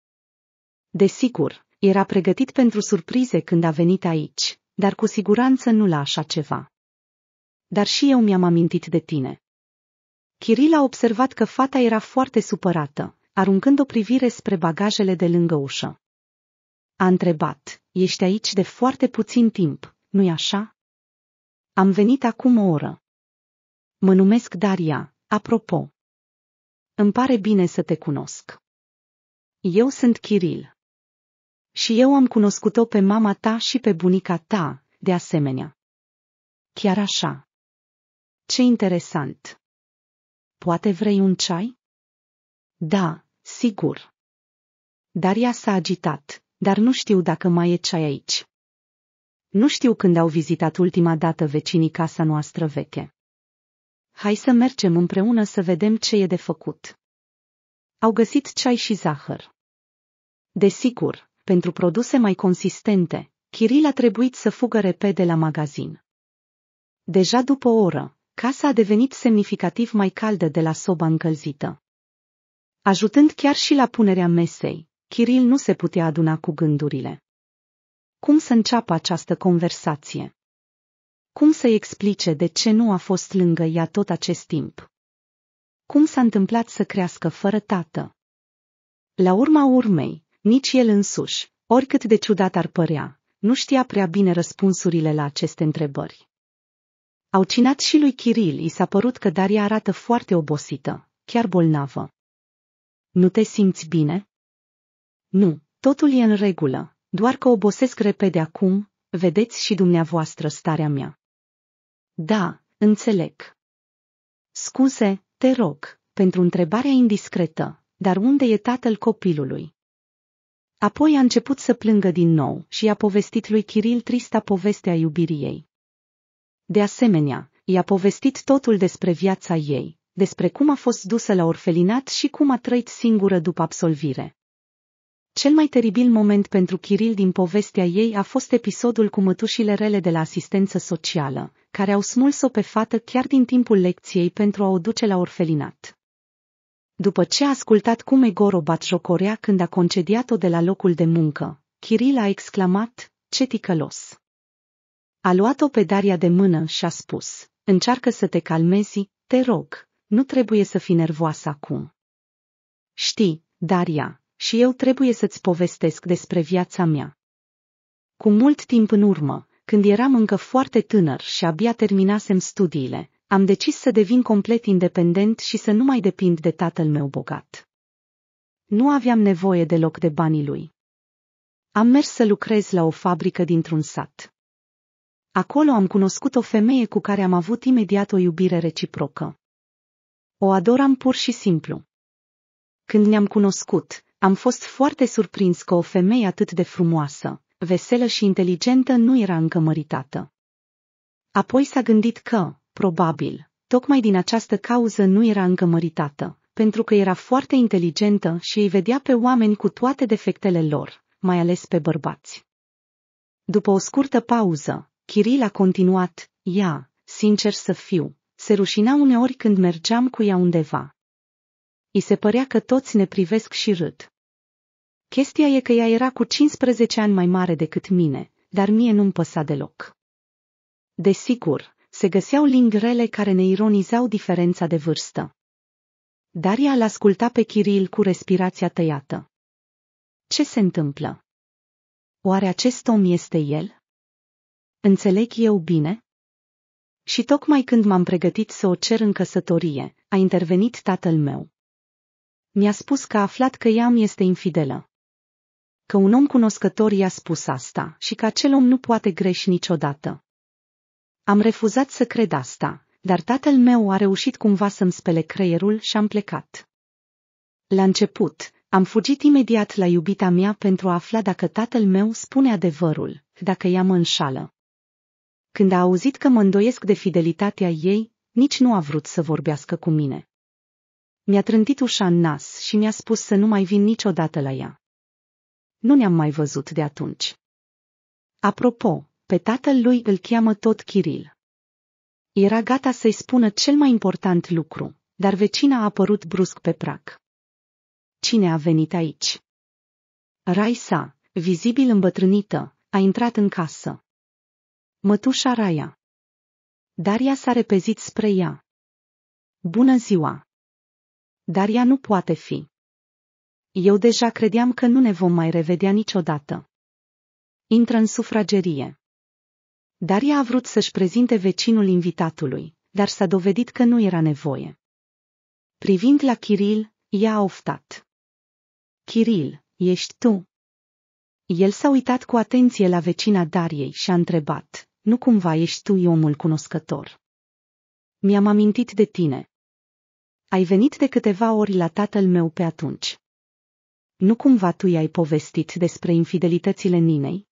Desigur, era pregătit pentru surprize când a venit aici, dar cu siguranță nu la așa ceva. Dar și eu mi-am amintit de tine. Kiril a observat că fata era foarte supărată, aruncând o privire spre bagajele de lângă ușă. A întrebat, Ești aici de foarte puțin timp, nu-i așa? Am venit acum o oră. Mă numesc Daria, apropo. Îmi pare bine să te cunosc. Eu sunt Kiril. Și eu am cunoscut-o pe mama ta și pe bunica ta, de asemenea. Chiar așa. Ce interesant. Poate vrei un ceai? Da, sigur. Daria s-a agitat, dar nu știu dacă mai e ceai aici. Nu știu când au vizitat ultima dată vecinii casa noastră veche. Hai să mergem împreună să vedem ce e de făcut. Au găsit ceai și zahăr. Desigur, pentru produse mai consistente, Kiril a trebuit să fugă repede la magazin. Deja după o oră, casa a devenit semnificativ mai caldă de la soba încălzită. Ajutând chiar și la punerea mesei, Kiril nu se putea aduna cu gândurile. Cum să înceapă această conversație? Cum să-i explice de ce nu a fost lângă ea tot acest timp? Cum s-a întâmplat să crească fără tată? La urma urmei, nici el însuși, oricât de ciudat ar părea, nu știa prea bine răspunsurile la aceste întrebări. cinat și lui Kiril i s-a părut că Daria arată foarte obosită, chiar bolnavă. Nu te simți bine? Nu, totul e în regulă, doar că obosesc repede acum, vedeți și dumneavoastră starea mea. Da, înțeleg. Scuze, te rog, pentru întrebarea indiscretă, dar unde e tatăl copilului? Apoi a început să plângă din nou și i-a povestit lui Chiril trista povestea iubirii ei. De asemenea, i-a povestit totul despre viața ei, despre cum a fost dusă la orfelinat și cum a trăit singură după absolvire. Cel mai teribil moment pentru Kiril din povestea ei a fost episodul cu mătușile rele de la asistență socială, care au smuls-o pe fată chiar din timpul lecției pentru a o duce la orfelinat. După ce a ascultat cum Egoro jocorea când a concediat-o de la locul de muncă, Kiril a exclamat, ce ticălos! A luat-o pe Daria de mână și a spus, încearcă să te calmezi, te rog, nu trebuie să fii nervoasă acum. Știi, Daria, și eu trebuie să-ți povestesc despre viața mea. Cu mult timp în urmă, când eram încă foarte tânăr și abia terminasem studiile, am decis să devin complet independent și să nu mai depind de tatăl meu bogat. Nu aveam nevoie deloc de banii lui. Am mers să lucrez la o fabrică dintr-un sat. Acolo am cunoscut o femeie cu care am avut imediat o iubire reciprocă. O adoram pur și simplu. Când ne-am cunoscut, am fost foarte surprins că o femeie atât de frumoasă, veselă și inteligentă nu era încă măritată. Apoi s-a gândit că, probabil, tocmai din această cauză nu era încă măritată, pentru că era foarte inteligentă și îi vedea pe oameni cu toate defectele lor, mai ales pe bărbați. După o scurtă pauză, Kiril a continuat, ea, sincer să fiu, se rușina uneori când mergeam cu ea undeva. I se părea că toți ne privesc și râd. Chestia e că ea era cu 15 ani mai mare decât mine, dar mie nu-mi păsa deloc. Desigur, se găseau lingrele care ne ironizau diferența de vârstă. Daria l asculta pe Kiril cu respirația tăiată. Ce se întâmplă? Oare acest om este el? Înțeleg eu bine? Și tocmai când m-am pregătit să o cer în căsătorie, a intervenit tatăl meu. Mi-a spus că a aflat că ea mi este infidelă că un om cunoscător i-a spus asta și că acel om nu poate greși niciodată. Am refuzat să cred asta, dar tatăl meu a reușit cumva să-mi spele creierul și am plecat. La început, am fugit imediat la iubita mea pentru a afla dacă tatăl meu spune adevărul, dacă ea mă înșală. Când a auzit că mă îndoiesc de fidelitatea ei, nici nu a vrut să vorbească cu mine. Mi-a trântit ușa în nas și mi-a spus să nu mai vin niciodată la ea. Nu ne-am mai văzut de atunci. Apropo, pe tatăl lui îl cheamă tot Chiril. Era gata să-i spună cel mai important lucru, dar vecina a apărut brusc pe prac. Cine a venit aici? Raisa, vizibil îmbătrânită, a intrat în casă. Mătușa Raia. Daria s-a repezit spre ea. Bună ziua! Daria nu poate fi. Eu deja credeam că nu ne vom mai revedea niciodată. Intră în sufragerie. Daria a vrut să-și prezinte vecinul invitatului, dar s-a dovedit că nu era nevoie. Privind la Kiril, ea a oftat. Kiril, ești tu? El s-a uitat cu atenție la vecina Dariei și a întrebat, nu cumva ești tu omul cunoscător? Mi-am amintit de tine. Ai venit de câteva ori la tatăl meu pe atunci nu cumva tu i-ai povestit despre infidelitățile Ninei?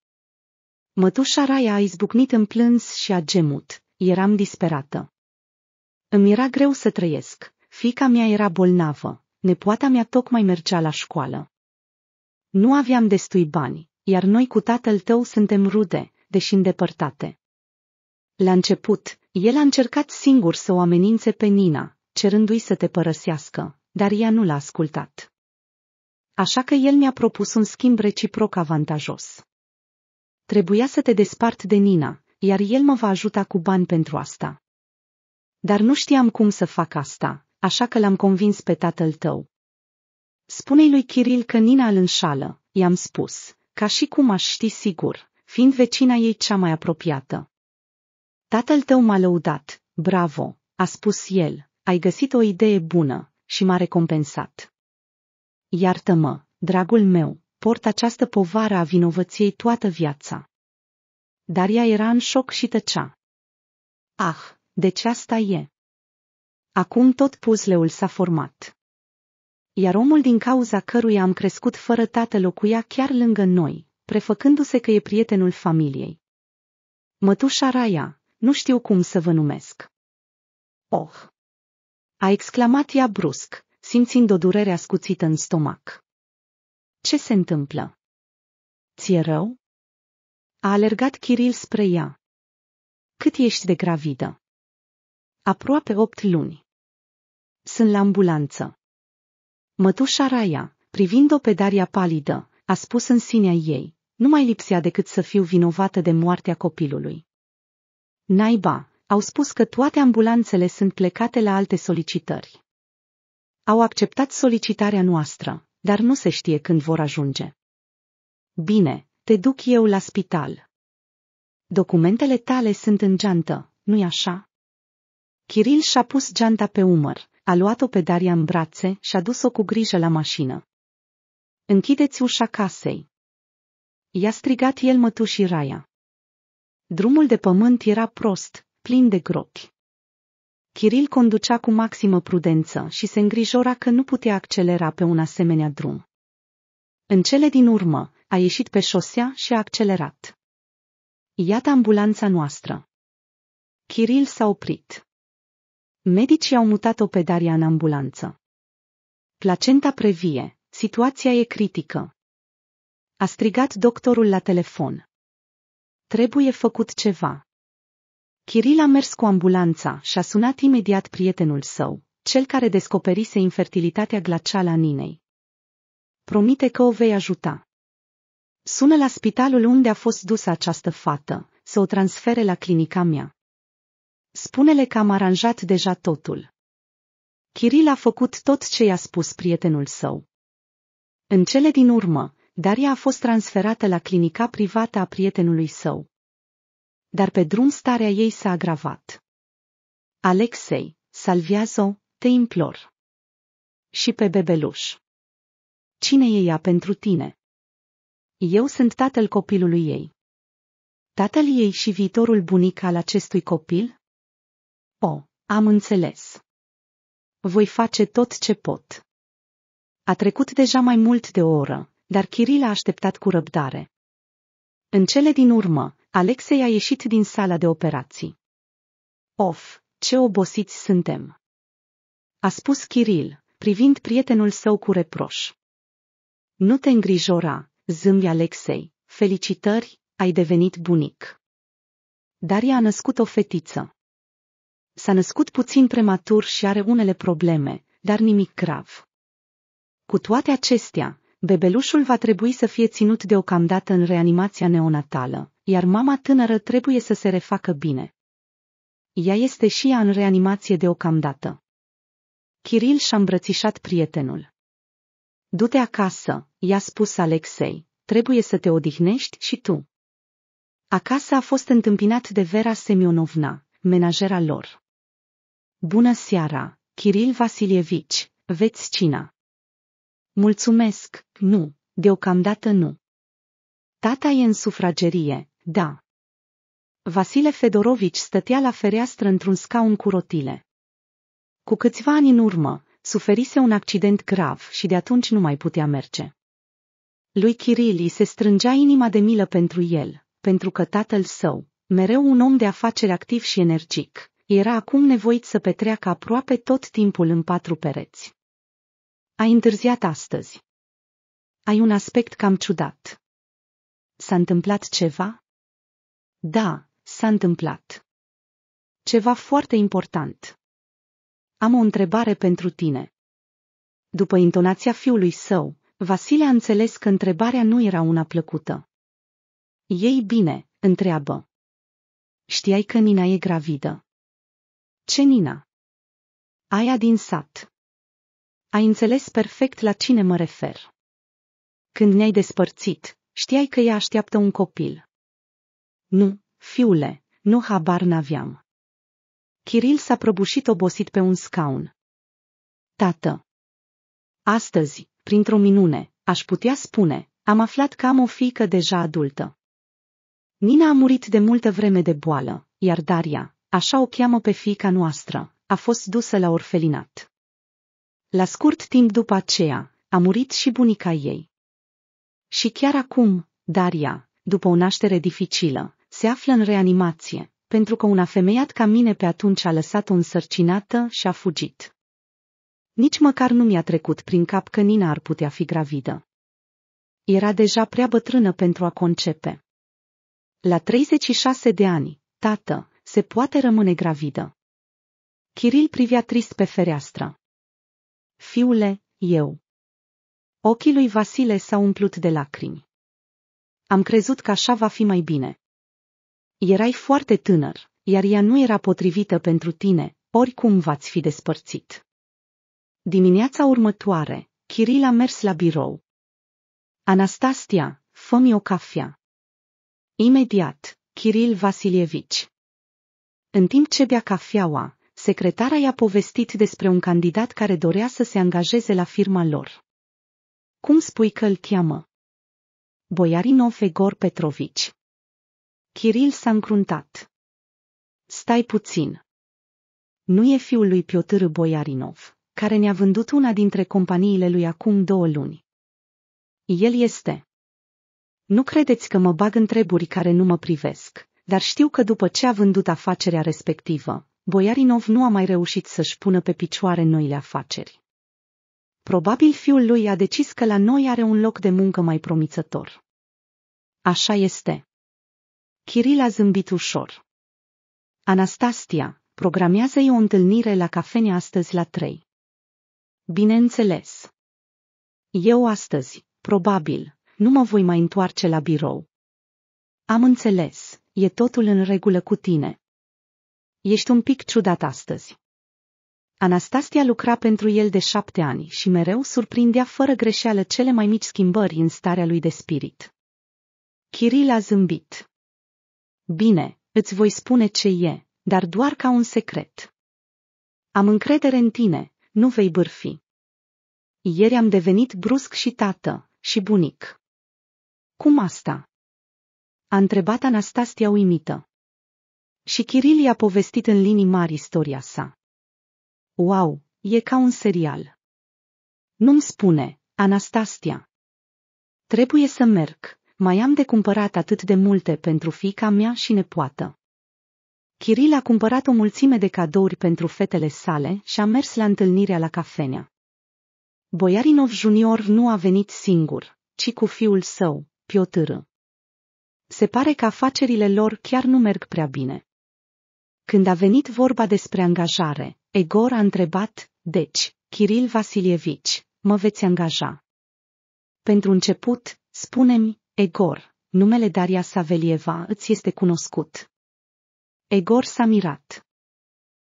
Mătușa Raia a izbucnit în plâns și a gemut, eram disperată. Îmi era greu să trăiesc, fica mea era bolnavă, nepoata mea tocmai mergea la școală. Nu aveam destui bani, iar noi cu tatăl tău suntem rude, deși îndepărtate. La început, el a încercat singur să o amenințe pe Nina, cerându-i să te părăsească, dar ea nu l-a ascultat. Așa că el mi-a propus un schimb reciproc avantajos. Trebuia să te despart de Nina, iar el mă va ajuta cu bani pentru asta. Dar nu știam cum să fac asta, așa că l-am convins pe tatăl tău. Spune-i lui Kiril că Nina îl înșală, i-am spus, ca și cum aș ști sigur, fiind vecina ei cea mai apropiată. Tatăl tău m-a lăudat, bravo, a spus el, ai găsit o idee bună și m-a recompensat. Iartă-mă, dragul meu, port această povară a vinovăției toată viața. Dar ea era în șoc și tăcea. Ah, de deci ce asta e. Acum tot puzleul s-a format. Iar omul din cauza căruia am crescut fără tată locuia chiar lângă noi, prefăcându-se că e prietenul familiei. Mătușa Raia, nu știu cum să vă numesc. Oh! A exclamat ea brusc, simțind o durere ascuțită în stomac. Ce se întâmplă? Ție rău? A alergat Kiril spre ea. Cât ești de gravidă? Aproape opt luni. Sunt la ambulanță. Mătușa Raia, privind-o pe Daria palidă, a spus în sinea ei, nu mai lipsea decât să fiu vinovată de moartea copilului. Naiba, au spus că toate ambulanțele sunt plecate la alte solicitări. Au acceptat solicitarea noastră, dar nu se știe când vor ajunge. Bine, te duc eu la spital. Documentele tale sunt în geantă, nu-i așa? Kiril și-a pus geanta pe umăr, a luat-o pe Daria în brațe și a dus-o cu grijă la mașină. Închideți ușa casei. I-a strigat el mătușii Raia. Drumul de pământ era prost, plin de gropi. Kiril conducea cu maximă prudență și se îngrijora că nu putea accelera pe un asemenea drum. În cele din urmă, a ieșit pe șosea și a accelerat. Iată ambulanța noastră. Kiril s-a oprit. Medicii au mutat-o pe Daria în ambulanță. Placenta previe, situația e critică. A strigat doctorul la telefon. Trebuie făcut ceva. Kiril a mers cu ambulanța și a sunat imediat prietenul său, cel care descoperise infertilitatea glacială a Ninei. Promite că o vei ajuta. Sună la spitalul unde a fost dusă această fată, să o transfere la clinica mea. Spune-le că am aranjat deja totul. Kiril a făcut tot ce i-a spus prietenul său. În cele din urmă, Daria a fost transferată la clinica privată a prietenului său dar pe drum starea ei s-a agravat. Alexei, salvează-o, te implor. Și pe bebeluș. Cine e ea pentru tine? Eu sunt tatăl copilului ei. Tatăl ei și viitorul bunic al acestui copil? O, am înțeles. Voi face tot ce pot. A trecut deja mai mult de o oră, dar Kiril a așteptat cu răbdare. În cele din urmă, Alexei a ieșit din sala de operații. Of, ce obosiți suntem! A spus Kiril, privind prietenul său cu reproș. Nu te îngrijora, zâmbi Alexei, felicitări, ai devenit bunic. Daria a născut o fetiță. S-a născut puțin prematur și are unele probleme, dar nimic grav. Cu toate acestea, bebelușul va trebui să fie ținut deocamdată în reanimația neonatală, iar mama tânără trebuie să se refacă bine. Ea este și ea în reanimație deocamdată. Kiril și-a îmbrățișat prietenul. Du-te acasă, i-a spus Alexei, trebuie să te odihnești și tu. Acasă a fost întâmpinat de Vera Semionovna, menajera lor. Bună seara, Kiril Vasilievici, veți cina. Mulțumesc, nu, deocamdată nu. Tata e în sufragerie, da. Vasile Fedorovici stătea la fereastră într-un scaun cu rotile. Cu câțiva ani în urmă, suferise un accident grav și de atunci nu mai putea merge. Lui Kirili se strângea inima de milă pentru el, pentru că tatăl său, mereu un om de afaceri activ și energic, era acum nevoit să petreacă aproape tot timpul în patru pereți. Ai întârziat astăzi. Ai un aspect cam ciudat. S-a întâmplat ceva? Da, s-a întâmplat. Ceva foarte important. Am o întrebare pentru tine. După intonația fiului său, Vasile a înțeles că întrebarea nu era una plăcută. Ei bine, întreabă. Știai că Nina e gravidă. Ce Nina? Aia din sat. Ai înțeles perfect la cine mă refer. Când ne-ai despărțit, știai că ea așteaptă un copil. Nu, fiule, nu habar n-aveam. Kiril s-a prăbușit obosit pe un scaun. Tată! Astăzi, printr-o minune, aș putea spune, am aflat că am o fiică deja adultă. Nina a murit de multă vreme de boală, iar Daria, așa o cheamă pe fiica noastră, a fost dusă la orfelinat. La scurt timp după aceea, a murit și bunica ei. Și chiar acum, Daria, după o naștere dificilă, se află în reanimație, pentru că un afemeiat ca mine pe atunci a lăsat-o însărcinată și a fugit. Nici măcar nu mi-a trecut prin cap că Nina ar putea fi gravidă. Era deja prea bătrână pentru a concepe. La 36 de ani, tată, se poate rămâne gravidă. Chiril privea trist pe fereastră. Fiule, eu. Ochii lui Vasile s-au umplut de lacrimi. Am crezut că așa va fi mai bine. Erai foarte tânăr, iar ea nu era potrivită pentru tine, oricum v-ați fi despărțit. Dimineața următoare, Kiril a mers la birou. Anastasia, fă-mi o cafea. Imediat, Kiril Vasilievici. În timp ce bea cafeaua, secretara i-a povestit despre un candidat care dorea să se angajeze la firma lor. Cum spui că îl cheamă? Boiarinov Egor Petrovici. Chiril s-a încruntat. Stai puțin. Nu e fiul lui Piotr Boiarinov, care ne-a vândut una dintre companiile lui acum două luni. El este. Nu credeți că mă bag în treburi care nu mă privesc, dar știu că după ce a vândut afacerea respectivă, Boiarinov nu a mai reușit să-și pună pe picioare noile afaceri. Probabil fiul lui a decis că la noi are un loc de muncă mai promițător. Așa este. Kiril a zâmbit ușor. Anastasia, programează-i o întâlnire la cafenea astăzi la trei. Bineînțeles. Eu astăzi, probabil, nu mă voi mai întoarce la birou. Am înțeles, e totul în regulă cu tine. Ești un pic ciudat astăzi. Anastasia lucra pentru el de șapte ani și mereu surprindea fără greșeală cele mai mici schimbări în starea lui de spirit. Kiril a zâmbit. Bine, îți voi spune ce e, dar doar ca un secret. Am încredere în tine, nu vei bârfi. Ieri am devenit brusc și tată, și bunic. Cum asta? A întrebat Anastasia uimită. Și Kiril i-a povestit în linii mari istoria sa. Wow, e ca un serial. Nu-mi spune, Anastasia. Trebuie să merg, mai am de cumpărat atât de multe pentru fica mea și nepoată. Kiril a cumpărat o mulțime de cadouri pentru fetele sale și a mers la întâlnirea la cafenea. Boiarinov junior nu a venit singur, ci cu fiul său, Piotr. Se pare că afacerile lor chiar nu merg prea bine. Când a venit vorba despre angajare, Egor a întrebat, deci, Kiril Vasilievici, mă veți angaja. Pentru început, spune-mi, Egor, numele Daria Savelieva îți este cunoscut. Egor s-a mirat.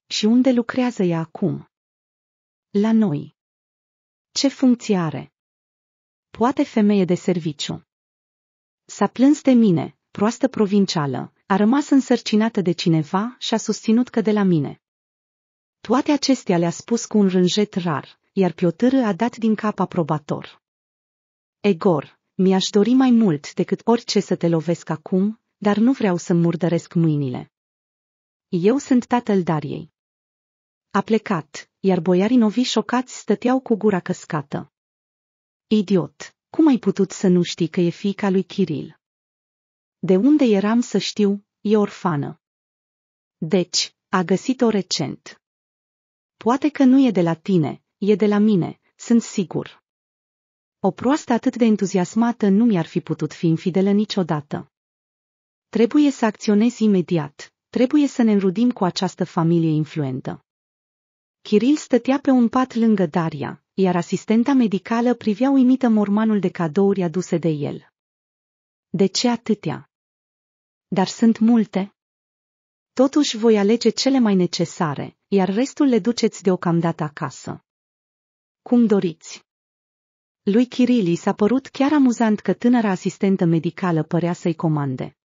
Și unde lucrează ea acum? La noi. Ce funcție are? Poate femeie de serviciu. S-a plâns de mine, proastă provincială, a rămas însărcinată de cineva și a susținut că de la mine. Toate acestea le-a spus cu un rânjet rar, iar Piotr a dat din cap aprobator. Egor, mi-aș dori mai mult decât orice să te lovesc acum, dar nu vreau să murdăresc mâinile. Eu sunt tatăl Dariei. A plecat, iar boiarii novi șocați stăteau cu gura căscată. Idiot, cum ai putut să nu știi că e fica lui Kiril? De unde eram să știu, e orfană. Deci, a găsit-o recent. Poate că nu e de la tine, e de la mine, sunt sigur. O proastă atât de entuziasmată nu mi-ar fi putut fi infidelă niciodată. Trebuie să acționez imediat, trebuie să ne înrudim cu această familie influentă. Kiril stătea pe un pat lângă Daria, iar asistenta medicală privea uimită mormanul de cadouri aduse de el. De ce atâtea? Dar sunt multe. Totuși voi alege cele mai necesare, iar restul le duceți deocamdată acasă. Cum doriți. Lui Chirili s-a părut chiar amuzant că tânăra asistentă medicală părea să-i comande.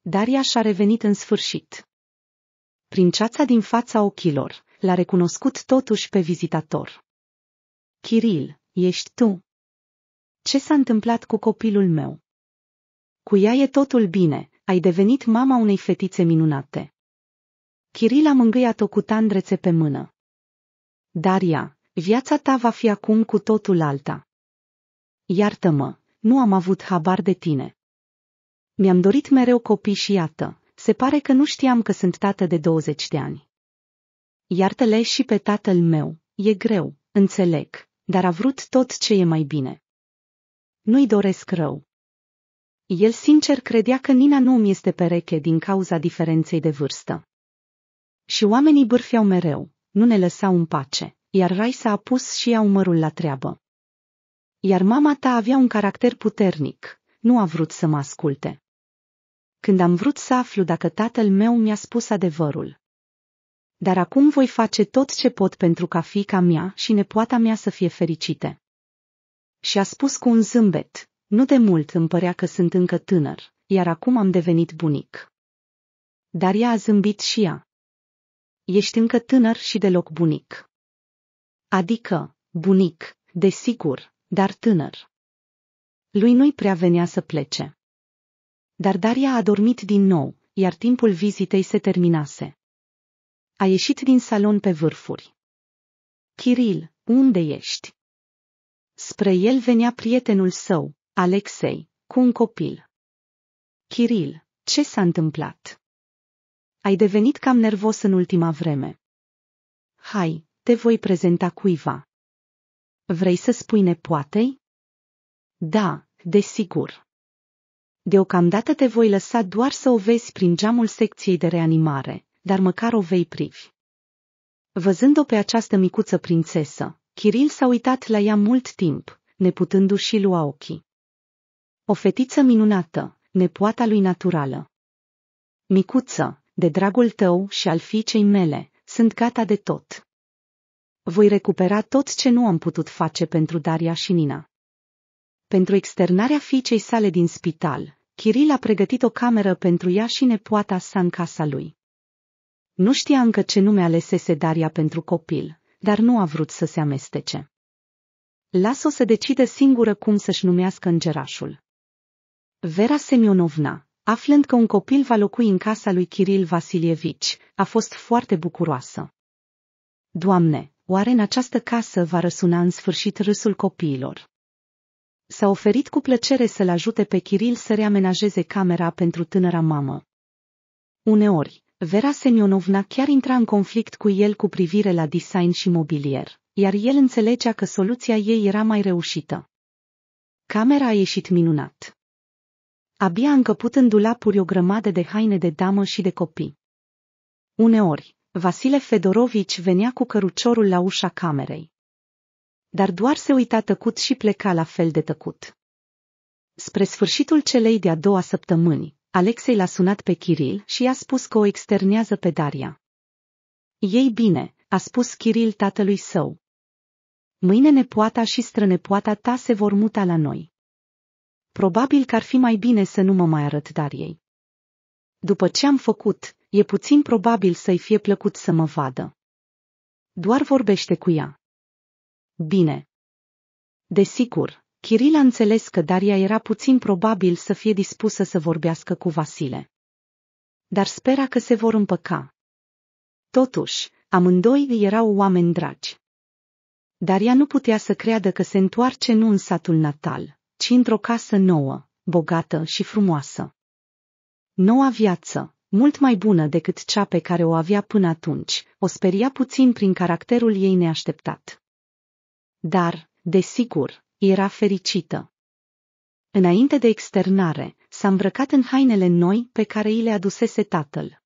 Daria și-a revenit în sfârșit. Prin ceața din fața ochilor, l-a recunoscut totuși pe vizitator. Kiril, ești tu? Ce s-a întâmplat cu copilul meu? Cu ea e totul bine, ai devenit mama unei fetițe minunate. Kiril a mângâiat-o cu tandrețe pe mână. Daria, viața ta va fi acum cu totul alta. Iartă-mă, nu am avut habar de tine. Mi-am dorit mereu copii și iată, se pare că nu știam că sunt tată de 20 de ani. Iartă-le și pe tatăl meu, e greu, înțeleg, dar a vrut tot ce e mai bine. Nu-i doresc rău. El sincer credea că Nina nu mi este pereche din cauza diferenței de vârstă. Și oamenii bârfeau mereu, nu ne lăsau în pace, iar Rai s a pus și ea umărul la treabă iar mama ta avea un caracter puternic, nu a vrut să mă asculte. Când am vrut să aflu dacă tatăl meu mi-a spus adevărul. Dar acum voi face tot ce pot pentru ca fica mea și nepoata mea să fie fericite. Și a spus cu un zâmbet, nu de mult îmi părea că sunt încă tânăr, iar acum am devenit bunic. Dar ea a zâmbit și ea. Ești încă tânăr și deloc bunic. Adică, bunic, desigur, dar tânăr. Lui nu-i prea venea să plece. Dar Daria a dormit din nou, iar timpul vizitei se terminase. A ieșit din salon pe vârfuri. Kiril, unde ești? Spre el venea prietenul său, Alexei, cu un copil. Kiril, ce s-a întâmplat? Ai devenit cam nervos în ultima vreme. Hai, te voi prezenta cuiva. Vrei să spui nepoatei? Da, desigur. Deocamdată te voi lăsa doar să o vezi prin geamul secției de reanimare, dar măcar o vei privi. Văzând-o pe această micuță prințesă, Kiril s-a uitat la ea mult timp, neputându-și lua ochii. O fetiță minunată, nepoata lui naturală. Micuță, de dragul tău și al fiicei mele, sunt gata de tot voi recupera tot ce nu am putut face pentru Daria și Nina. Pentru externarea fiicei sale din spital, Kiril a pregătit o cameră pentru ea și nepoata sa în casa lui. Nu știa încă ce nume alesese Daria pentru copil, dar nu a vrut să se amestece. Las-o să decide singură cum să-și numească îngerașul. Vera Semionovna, aflând că un copil va locui în casa lui Kiril Vasilievici, a fost foarte bucuroasă. Doamne, Oare în această casă va răsuna în sfârșit râsul copiilor? S-a oferit cu plăcere să-l ajute pe Kiril să reamenajeze camera pentru tânăra mamă. Uneori, Vera Semionovna chiar intra în conflict cu el cu privire la design și mobilier, iar el înțelegea că soluția ei era mai reușită. Camera a ieșit minunat. Abia a încăput în dulapuri o grămadă de haine de damă și de copii. Uneori, Vasile Fedorovici venea cu căruciorul la ușa camerei. Dar doar se uita tăcut și pleca la fel de tăcut. Spre sfârșitul celei de-a doua săptămâni, Alexei l-a sunat pe Kiril și i-a spus că o externează pe Daria. Ei bine, a spus Kiril tatălui său. Mâine nepoata și strănepoata ta se vor muta la noi. Probabil că ar fi mai bine să nu mă mai arăt Dariei. După ce am făcut, e puțin probabil să-i fie plăcut să mă vadă. Doar vorbește cu ea. Bine. Desigur, Kiril a înțeles că Daria era puțin probabil să fie dispusă să vorbească cu Vasile. Dar spera că se vor împăca. Totuși, amândoi erau oameni dragi. Daria nu putea să creadă că se întoarce nu în satul natal, ci într-o casă nouă, bogată și frumoasă. Noua viață, mult mai bună decât cea pe care o avea până atunci, o speria puțin prin caracterul ei neașteptat. Dar, desigur, era fericită. Înainte de externare, s-a îmbrăcat în hainele noi pe care i le adusese tatăl.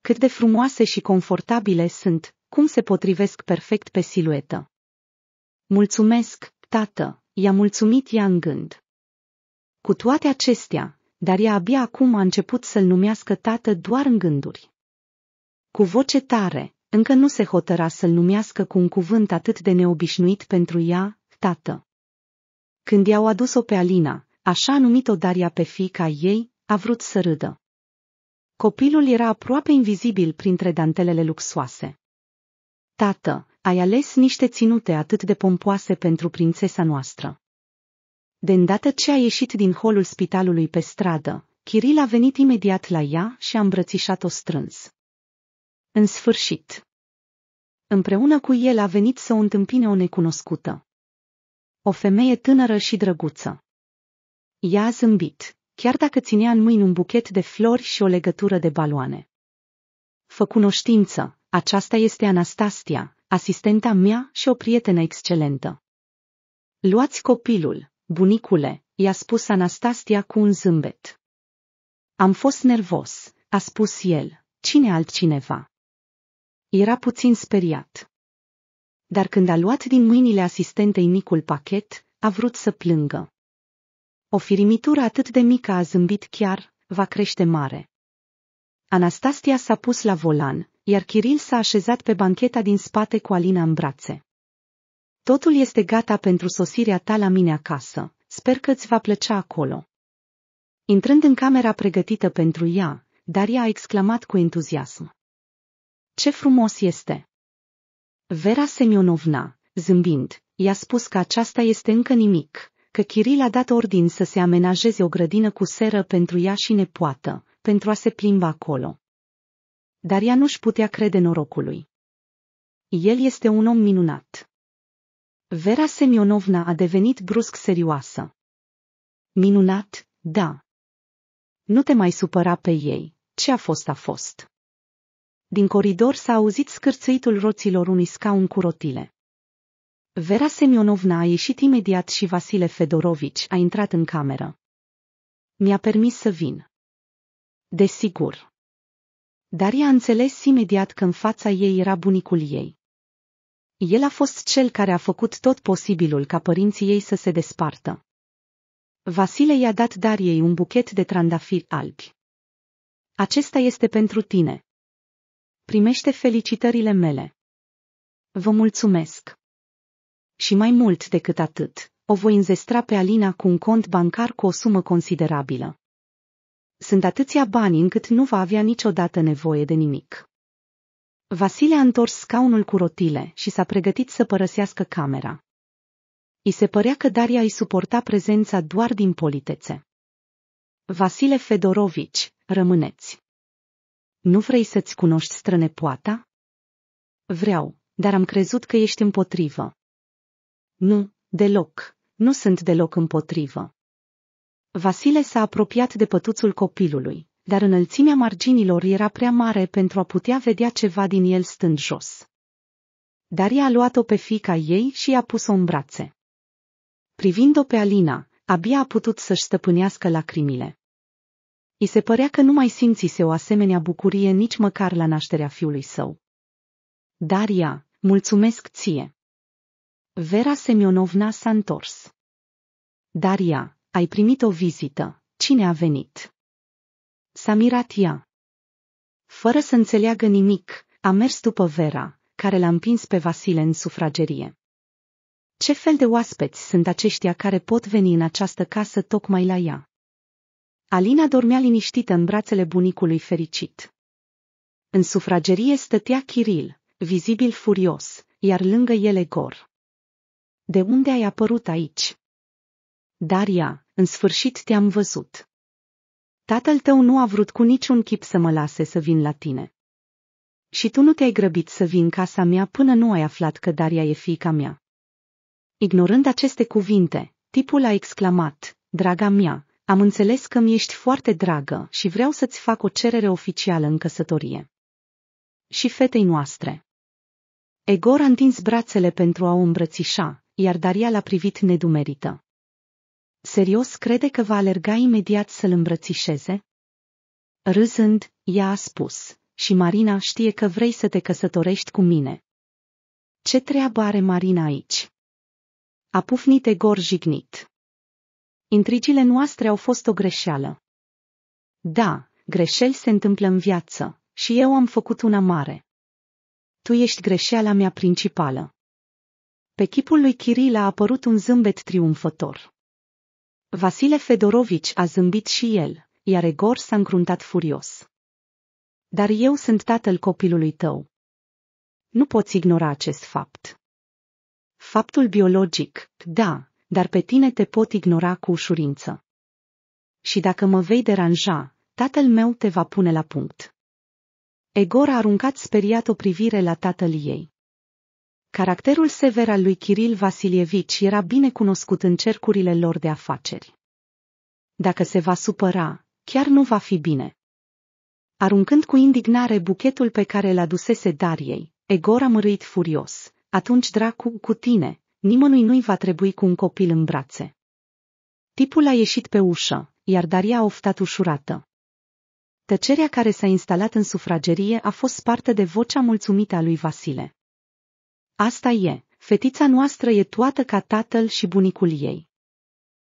Cât de frumoase și confortabile sunt, cum se potrivesc perfect pe siluetă. Mulțumesc, tată, i-a mulțumit ea în gând. Cu toate acestea, dar ea abia acum a început să-l numească tată doar în gânduri. Cu voce tare, încă nu se hotăra să-l numească cu un cuvânt atât de neobișnuit pentru ea, tată. Când i-au adus-o pe Alina, așa numit-o Daria pe fica ei, a vrut să râdă. Copilul era aproape invizibil printre dantelele luxoase. Tată, ai ales niște ținute atât de pompoase pentru prințesa noastră. De îndată ce a ieșit din holul spitalului pe stradă, Kiril a venit imediat la ea și a îmbrățișat-o strâns. În sfârșit. Împreună cu el a venit să o întâmpine o necunoscută. O femeie tânără și drăguță. Ea a zâmbit, chiar dacă ținea în mâini un buchet de flori și o legătură de baloane. Fă cunoștință, aceasta este Anastasia, asistenta mea și o prietenă excelentă. Luați copilul, Bunicule, i-a spus Anastasia cu un zâmbet. Am fost nervos, a spus el, cine altcineva. Era puțin speriat. Dar când a luat din mâinile asistentei micul pachet, a vrut să plângă. O firimitură atât de mică a zâmbit chiar, va crește mare. Anastasia s-a pus la volan, iar Kiril s-a așezat pe bancheta din spate cu Alina în brațe. Totul este gata pentru sosirea ta la mine acasă. Sper că îți va plăcea acolo. Intrând în camera pregătită pentru ea, Daria a exclamat cu entuziasm. Ce frumos este! Vera Semionovna, zâmbind, i-a spus că aceasta este încă nimic, că Kiril a dat ordin să se amenajeze o grădină cu seră pentru ea și nepoată, pentru a se plimba acolo. Dar ea nu-și putea crede norocului. El este un om minunat. Vera Semionovna a devenit brusc serioasă. Minunat, da. Nu te mai supăra pe ei, ce a fost a fost. Din coridor s-a auzit scârțăitul roților unui scaun cu rotile. Vera Semionovna a ieșit imediat și Vasile Fedorovici a intrat în cameră. Mi-a permis să vin. Desigur. Dar i a înțeles imediat că în fața ei era bunicul ei. El a fost cel care a făcut tot posibilul ca părinții ei să se despartă. Vasile i-a dat Dariei un buchet de trandafiri albi. Acesta este pentru tine. Primește felicitările mele. Vă mulțumesc. Și mai mult decât atât, o voi înzestra pe Alina cu un cont bancar cu o sumă considerabilă. Sunt atâția bani încât nu va avea niciodată nevoie de nimic. Vasile a întors scaunul cu rotile și s-a pregătit să părăsească camera. I se părea că Daria îi suporta prezența doar din politețe. Vasile Fedorovici, rămâneți. Nu vrei să-ți cunoști strănepoata? Vreau, dar am crezut că ești împotrivă. Nu, deloc, nu sunt deloc împotrivă. Vasile s-a apropiat de pătuțul copilului, dar înălțimea marginilor era prea mare pentru a putea vedea ceva din el stând jos. Daria a luat-o pe fica ei și i-a pus-o în brațe. Privind-o pe Alina, abia a putut să-și stăpânească lacrimile. I se părea că nu mai simțise o asemenea bucurie nici măcar la nașterea fiului său. Daria, mulțumesc ție! Vera Semionovna s-a întors. Daria, ai primit o vizită. Cine a venit? mirat ea. Fără să înțeleagă nimic, a mers după Vera, care l-a împins pe Vasile în sufragerie. Ce fel de oaspeți sunt aceștia care pot veni în această casă tocmai la ea? Alina dormea liniștită în brațele bunicului fericit. În sufragerie stătea Chiril, vizibil furios, iar lângă el Egor. De unde ai apărut aici? Daria, în sfârșit te-am văzut. Tatăl tău nu a vrut cu niciun chip să mă lase să vin la tine. Și tu nu te-ai grăbit să vin casa mea până nu ai aflat că Daria e fiica mea. Ignorând aceste cuvinte, tipul a exclamat, draga mea, am înțeles că mi ești foarte dragă și vreau să-ți fac o cerere oficială în căsătorie. Și fetei noastre. Egor a întins brațele pentru a o îmbrățișa, iar Daria l-a privit nedumerită. Serios crede că va alerga imediat să-l îmbrățișeze? Râzând, ea a spus, și Marina știe că vrei să te căsătorești cu mine. Ce treabă are Marina aici? A pufnit Egor jignit. Intrigile noastre au fost o greșeală. Da, greșeli se întâmplă în viață, și eu am făcut una mare. Tu ești greșeala mea principală. Pe chipul lui Kiril a apărut un zâmbet triumfător. Vasile Fedorovici a zâmbit și el, iar Egor s-a îngruntat furios. Dar eu sunt tatăl copilului tău. Nu poți ignora acest fapt. Faptul biologic, da, dar pe tine te pot ignora cu ușurință. Și dacă mă vei deranja, tatăl meu te va pune la punct. Egor a aruncat speriat o privire la tatăl ei. Caracterul sever al lui Kiril Vasilievici era bine cunoscut în cercurile lor de afaceri. Dacă se va supăra, chiar nu va fi bine. Aruncând cu indignare buchetul pe care l adusese Dariei, Egor a mărit furios. Atunci dracu cu tine, nimănui nu-i va trebui cu un copil în brațe. Tipul a ieșit pe ușă, iar Daria a oftat ușurată. Tăcerea care s-a instalat în sufragerie a fost spartă de vocea mulțumită a lui Vasile. Asta e, fetița noastră e toată ca tatăl și bunicul ei.